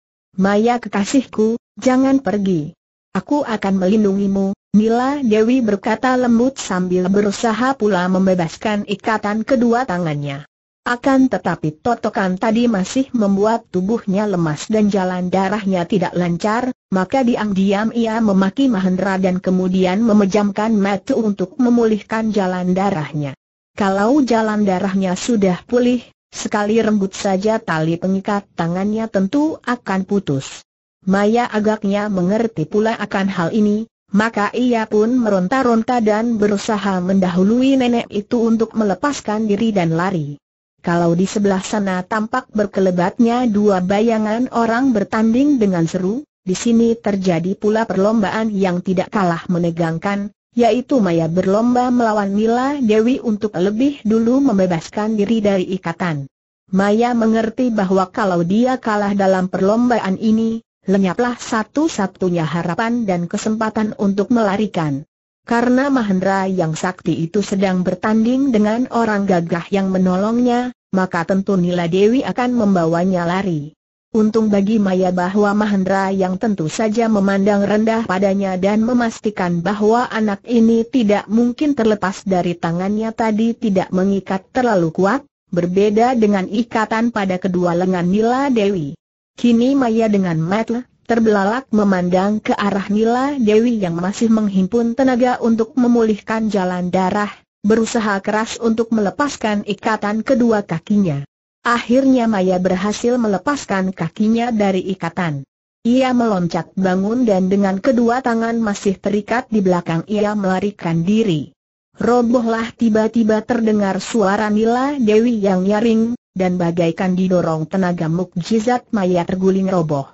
Maya kekasihku, jangan pergi. Aku akan melindungimu, Mila Dewi berkata lembut sambil berusaha pula membebaskan ikatan kedua tangannya. Akan tetapi totokan tadi masih membuat tubuhnya lemas dan jalan darahnya tidak lancar, maka diam-diam ia memaki Mahendra dan kemudian memejamkan mata untuk memulihkan jalan darahnya. Kalau jalan darahnya sudah pulih, sekali rembut saja tali pengikat tangannya tentu akan putus. Maya agaknya mengerti pula akan hal ini, maka ia pun meronta-ronta dan berusaha mendahului nenek itu untuk melepaskan diri dan lari. Kalau di sebelah sana tampak berkelebatnya dua bayangan orang bertanding dengan seru, di sini terjadi pula perlombaan yang tidak kalah menegangkan, yaitu Maya berlomba melawan Mila Dewi untuk lebih dulu membebaskan diri dari ikatan. Maya mengerti bahwa kalau dia kalah dalam perlombaan ini, lenyaplah satu-satunya harapan dan kesempatan untuk melarikan. Karena Mahendra yang sakti itu sedang bertanding dengan orang gagah yang menolongnya, maka tentu Nila Dewi akan membawanya lari. Untung bagi Maya bahwa Mahendra yang tentu saja memandang rendah padanya dan memastikan bahwa anak ini tidak mungkin terlepas dari tangannya tadi tidak mengikat terlalu kuat, berbeda dengan ikatan pada kedua lengan Nila Dewi. Kini Maya dengan mata terbelalak memandang ke arah Nila Dewi yang masih menghimpun tenaga untuk memulihkan jalan darah, berusaha keras untuk melepaskan ikatan kedua kakinya. Akhirnya Maya berhasil melepaskan kakinya dari ikatan. Ia meloncat bangun dan dengan kedua tangan masih terikat di belakang ia melarikan diri. Robohlah tiba-tiba terdengar suara Nila Dewi yang nyaring, dan bagaikan didorong tenaga mukjizat Maya terguling roboh.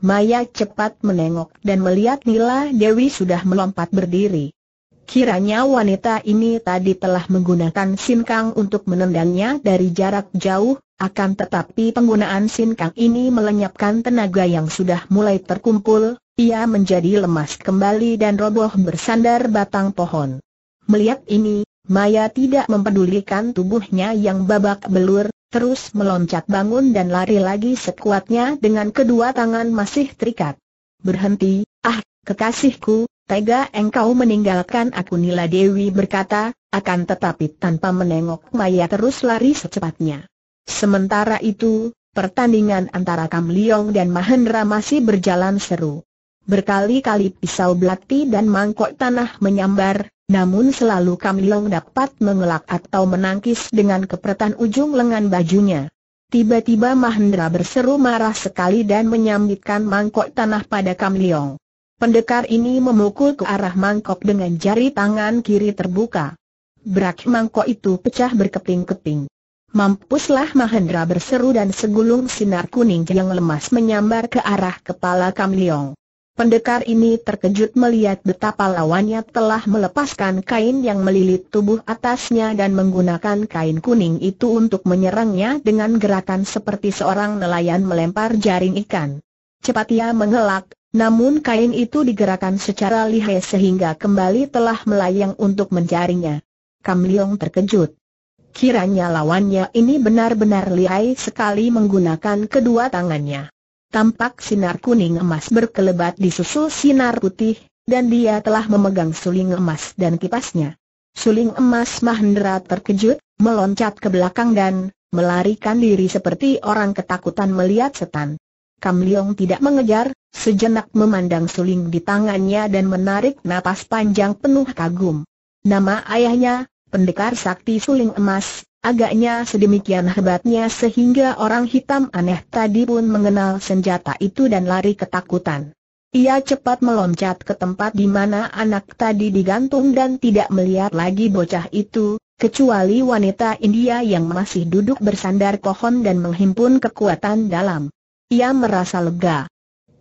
Maya cepat menengok dan melihat Nila Dewi sudah melompat berdiri. Kiranya wanita ini tadi telah menggunakan sinkang untuk menendangnya dari jarak jauh, akan tetapi penggunaan sinkang ini melenyapkan tenaga yang sudah mulai terkumpul, ia menjadi lemas kembali dan roboh bersandar batang pohon. Melihat ini, Maya tidak mempedulikan tubuhnya yang babak belur, terus meloncat bangun dan lari lagi sekuatnya dengan kedua tangan masih terikat. Berhenti, ah, kekasihku, tega engkau meninggalkan aku Nila Dewi berkata, akan tetapi tanpa menengok Maya terus lari secepatnya. Sementara itu, pertandingan antara Kam Liong dan Mahendra masih berjalan seru. Berkali-kali pisau belati dan mangkok tanah menyambar, namun selalu Kam Leong dapat mengelak atau menangkis dengan kepretan ujung lengan bajunya. Tiba-tiba Mahendra berseru marah sekali dan menyambitkan mangkok tanah pada Kam Leong. Pendekar ini memukul ke arah mangkok dengan jari tangan kiri terbuka. Berak mangkok itu pecah berkeping-keping. Mampuslah Mahendra berseru dan segulung sinar kuning yang lemas menyambar ke arah kepala Kam Leong. Pendekar ini terkejut melihat betapa lawannya telah melepaskan kain yang melilit tubuh atasnya dan menggunakan kain kuning itu untuk menyerangnya dengan gerakan seperti seorang nelayan melempar jaring ikan. Cepat ia mengelak, namun kain itu digerakkan secara lihai sehingga kembali telah melayang untuk menjaringnya. Kam Leong terkejut. Kiranya lawannya ini benar-benar lihai sekali menggunakan kedua tangannya tampak sinar kuning emas berkelebat di disusul sinar putih, dan dia telah memegang suling emas dan kipasnya. Suling emas Mahendra terkejut, meloncat ke belakang dan melarikan diri seperti orang ketakutan melihat setan. Kam Leong tidak mengejar, sejenak memandang suling di tangannya dan menarik napas panjang penuh kagum. Nama ayahnya, pendekar sakti suling emas, Agaknya sedemikian hebatnya sehingga orang hitam aneh tadi pun mengenal senjata itu dan lari ketakutan. Ia cepat meloncat ke tempat di mana anak tadi digantung dan tidak melihat lagi bocah itu, kecuali wanita India yang masih duduk bersandar pohon dan menghimpun kekuatan dalam. Ia merasa lega.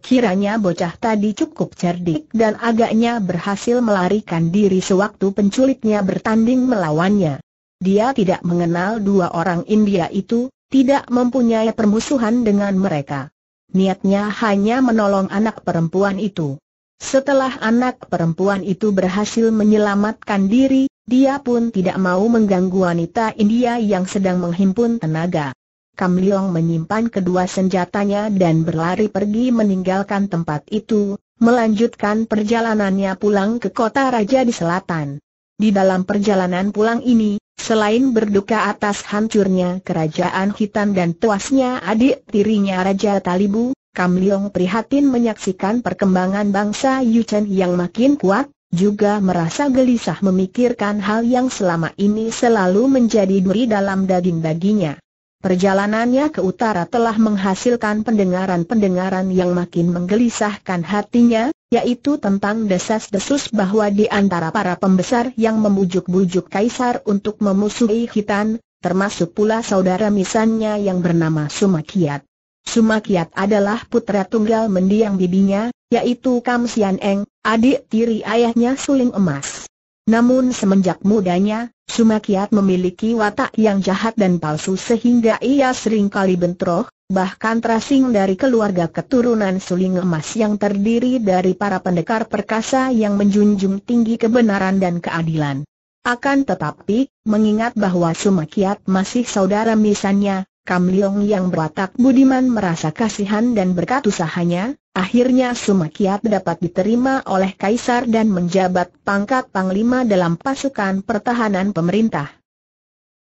Kiranya bocah tadi cukup cerdik dan agaknya berhasil melarikan diri sewaktu penculiknya bertanding melawannya. Dia tidak mengenal dua orang India itu, tidak mempunyai permusuhan dengan mereka. Niatnya hanya menolong anak perempuan itu. Setelah anak perempuan itu berhasil menyelamatkan diri, dia pun tidak mau mengganggu wanita India yang sedang menghimpun tenaga. Kam Leong menyimpan kedua senjatanya dan berlari pergi meninggalkan tempat itu, melanjutkan perjalanannya pulang ke kota raja di selatan. Di dalam perjalanan pulang ini, Selain berduka atas hancurnya kerajaan hitam dan tuasnya adik tirinya Raja Talibu, Kam Leong prihatin menyaksikan perkembangan bangsa Yuchen yang makin kuat, juga merasa gelisah memikirkan hal yang selama ini selalu menjadi duri dalam daging baginya. Perjalanannya ke utara telah menghasilkan pendengaran-pendengaran yang makin menggelisahkan hatinya, yaitu tentang desas-desus bahwa di antara para pembesar yang membujuk-bujuk Kaisar untuk memusuhi Hitan, termasuk pula saudara misannya yang bernama Sumakiat. Sumakiat adalah putra tunggal mendiang bibinya, yaitu Kam Eng, adik tiri ayahnya Suling Emas. Namun semenjak mudanya, Sumakiat memiliki watak yang jahat dan palsu sehingga ia sering kali bentroh, bahkan terasing dari keluarga keturunan suling emas yang terdiri dari para pendekar perkasa yang menjunjung tinggi kebenaran dan keadilan. Akan tetapi, mengingat bahwa Sumakiat masih saudara misannya, Kam Leong yang berwatak budiman merasa kasihan dan berkat usahanya, akhirnya Sumakiat dapat diterima oleh Kaisar dan menjabat pangkat Panglima dalam pasukan pertahanan pemerintah.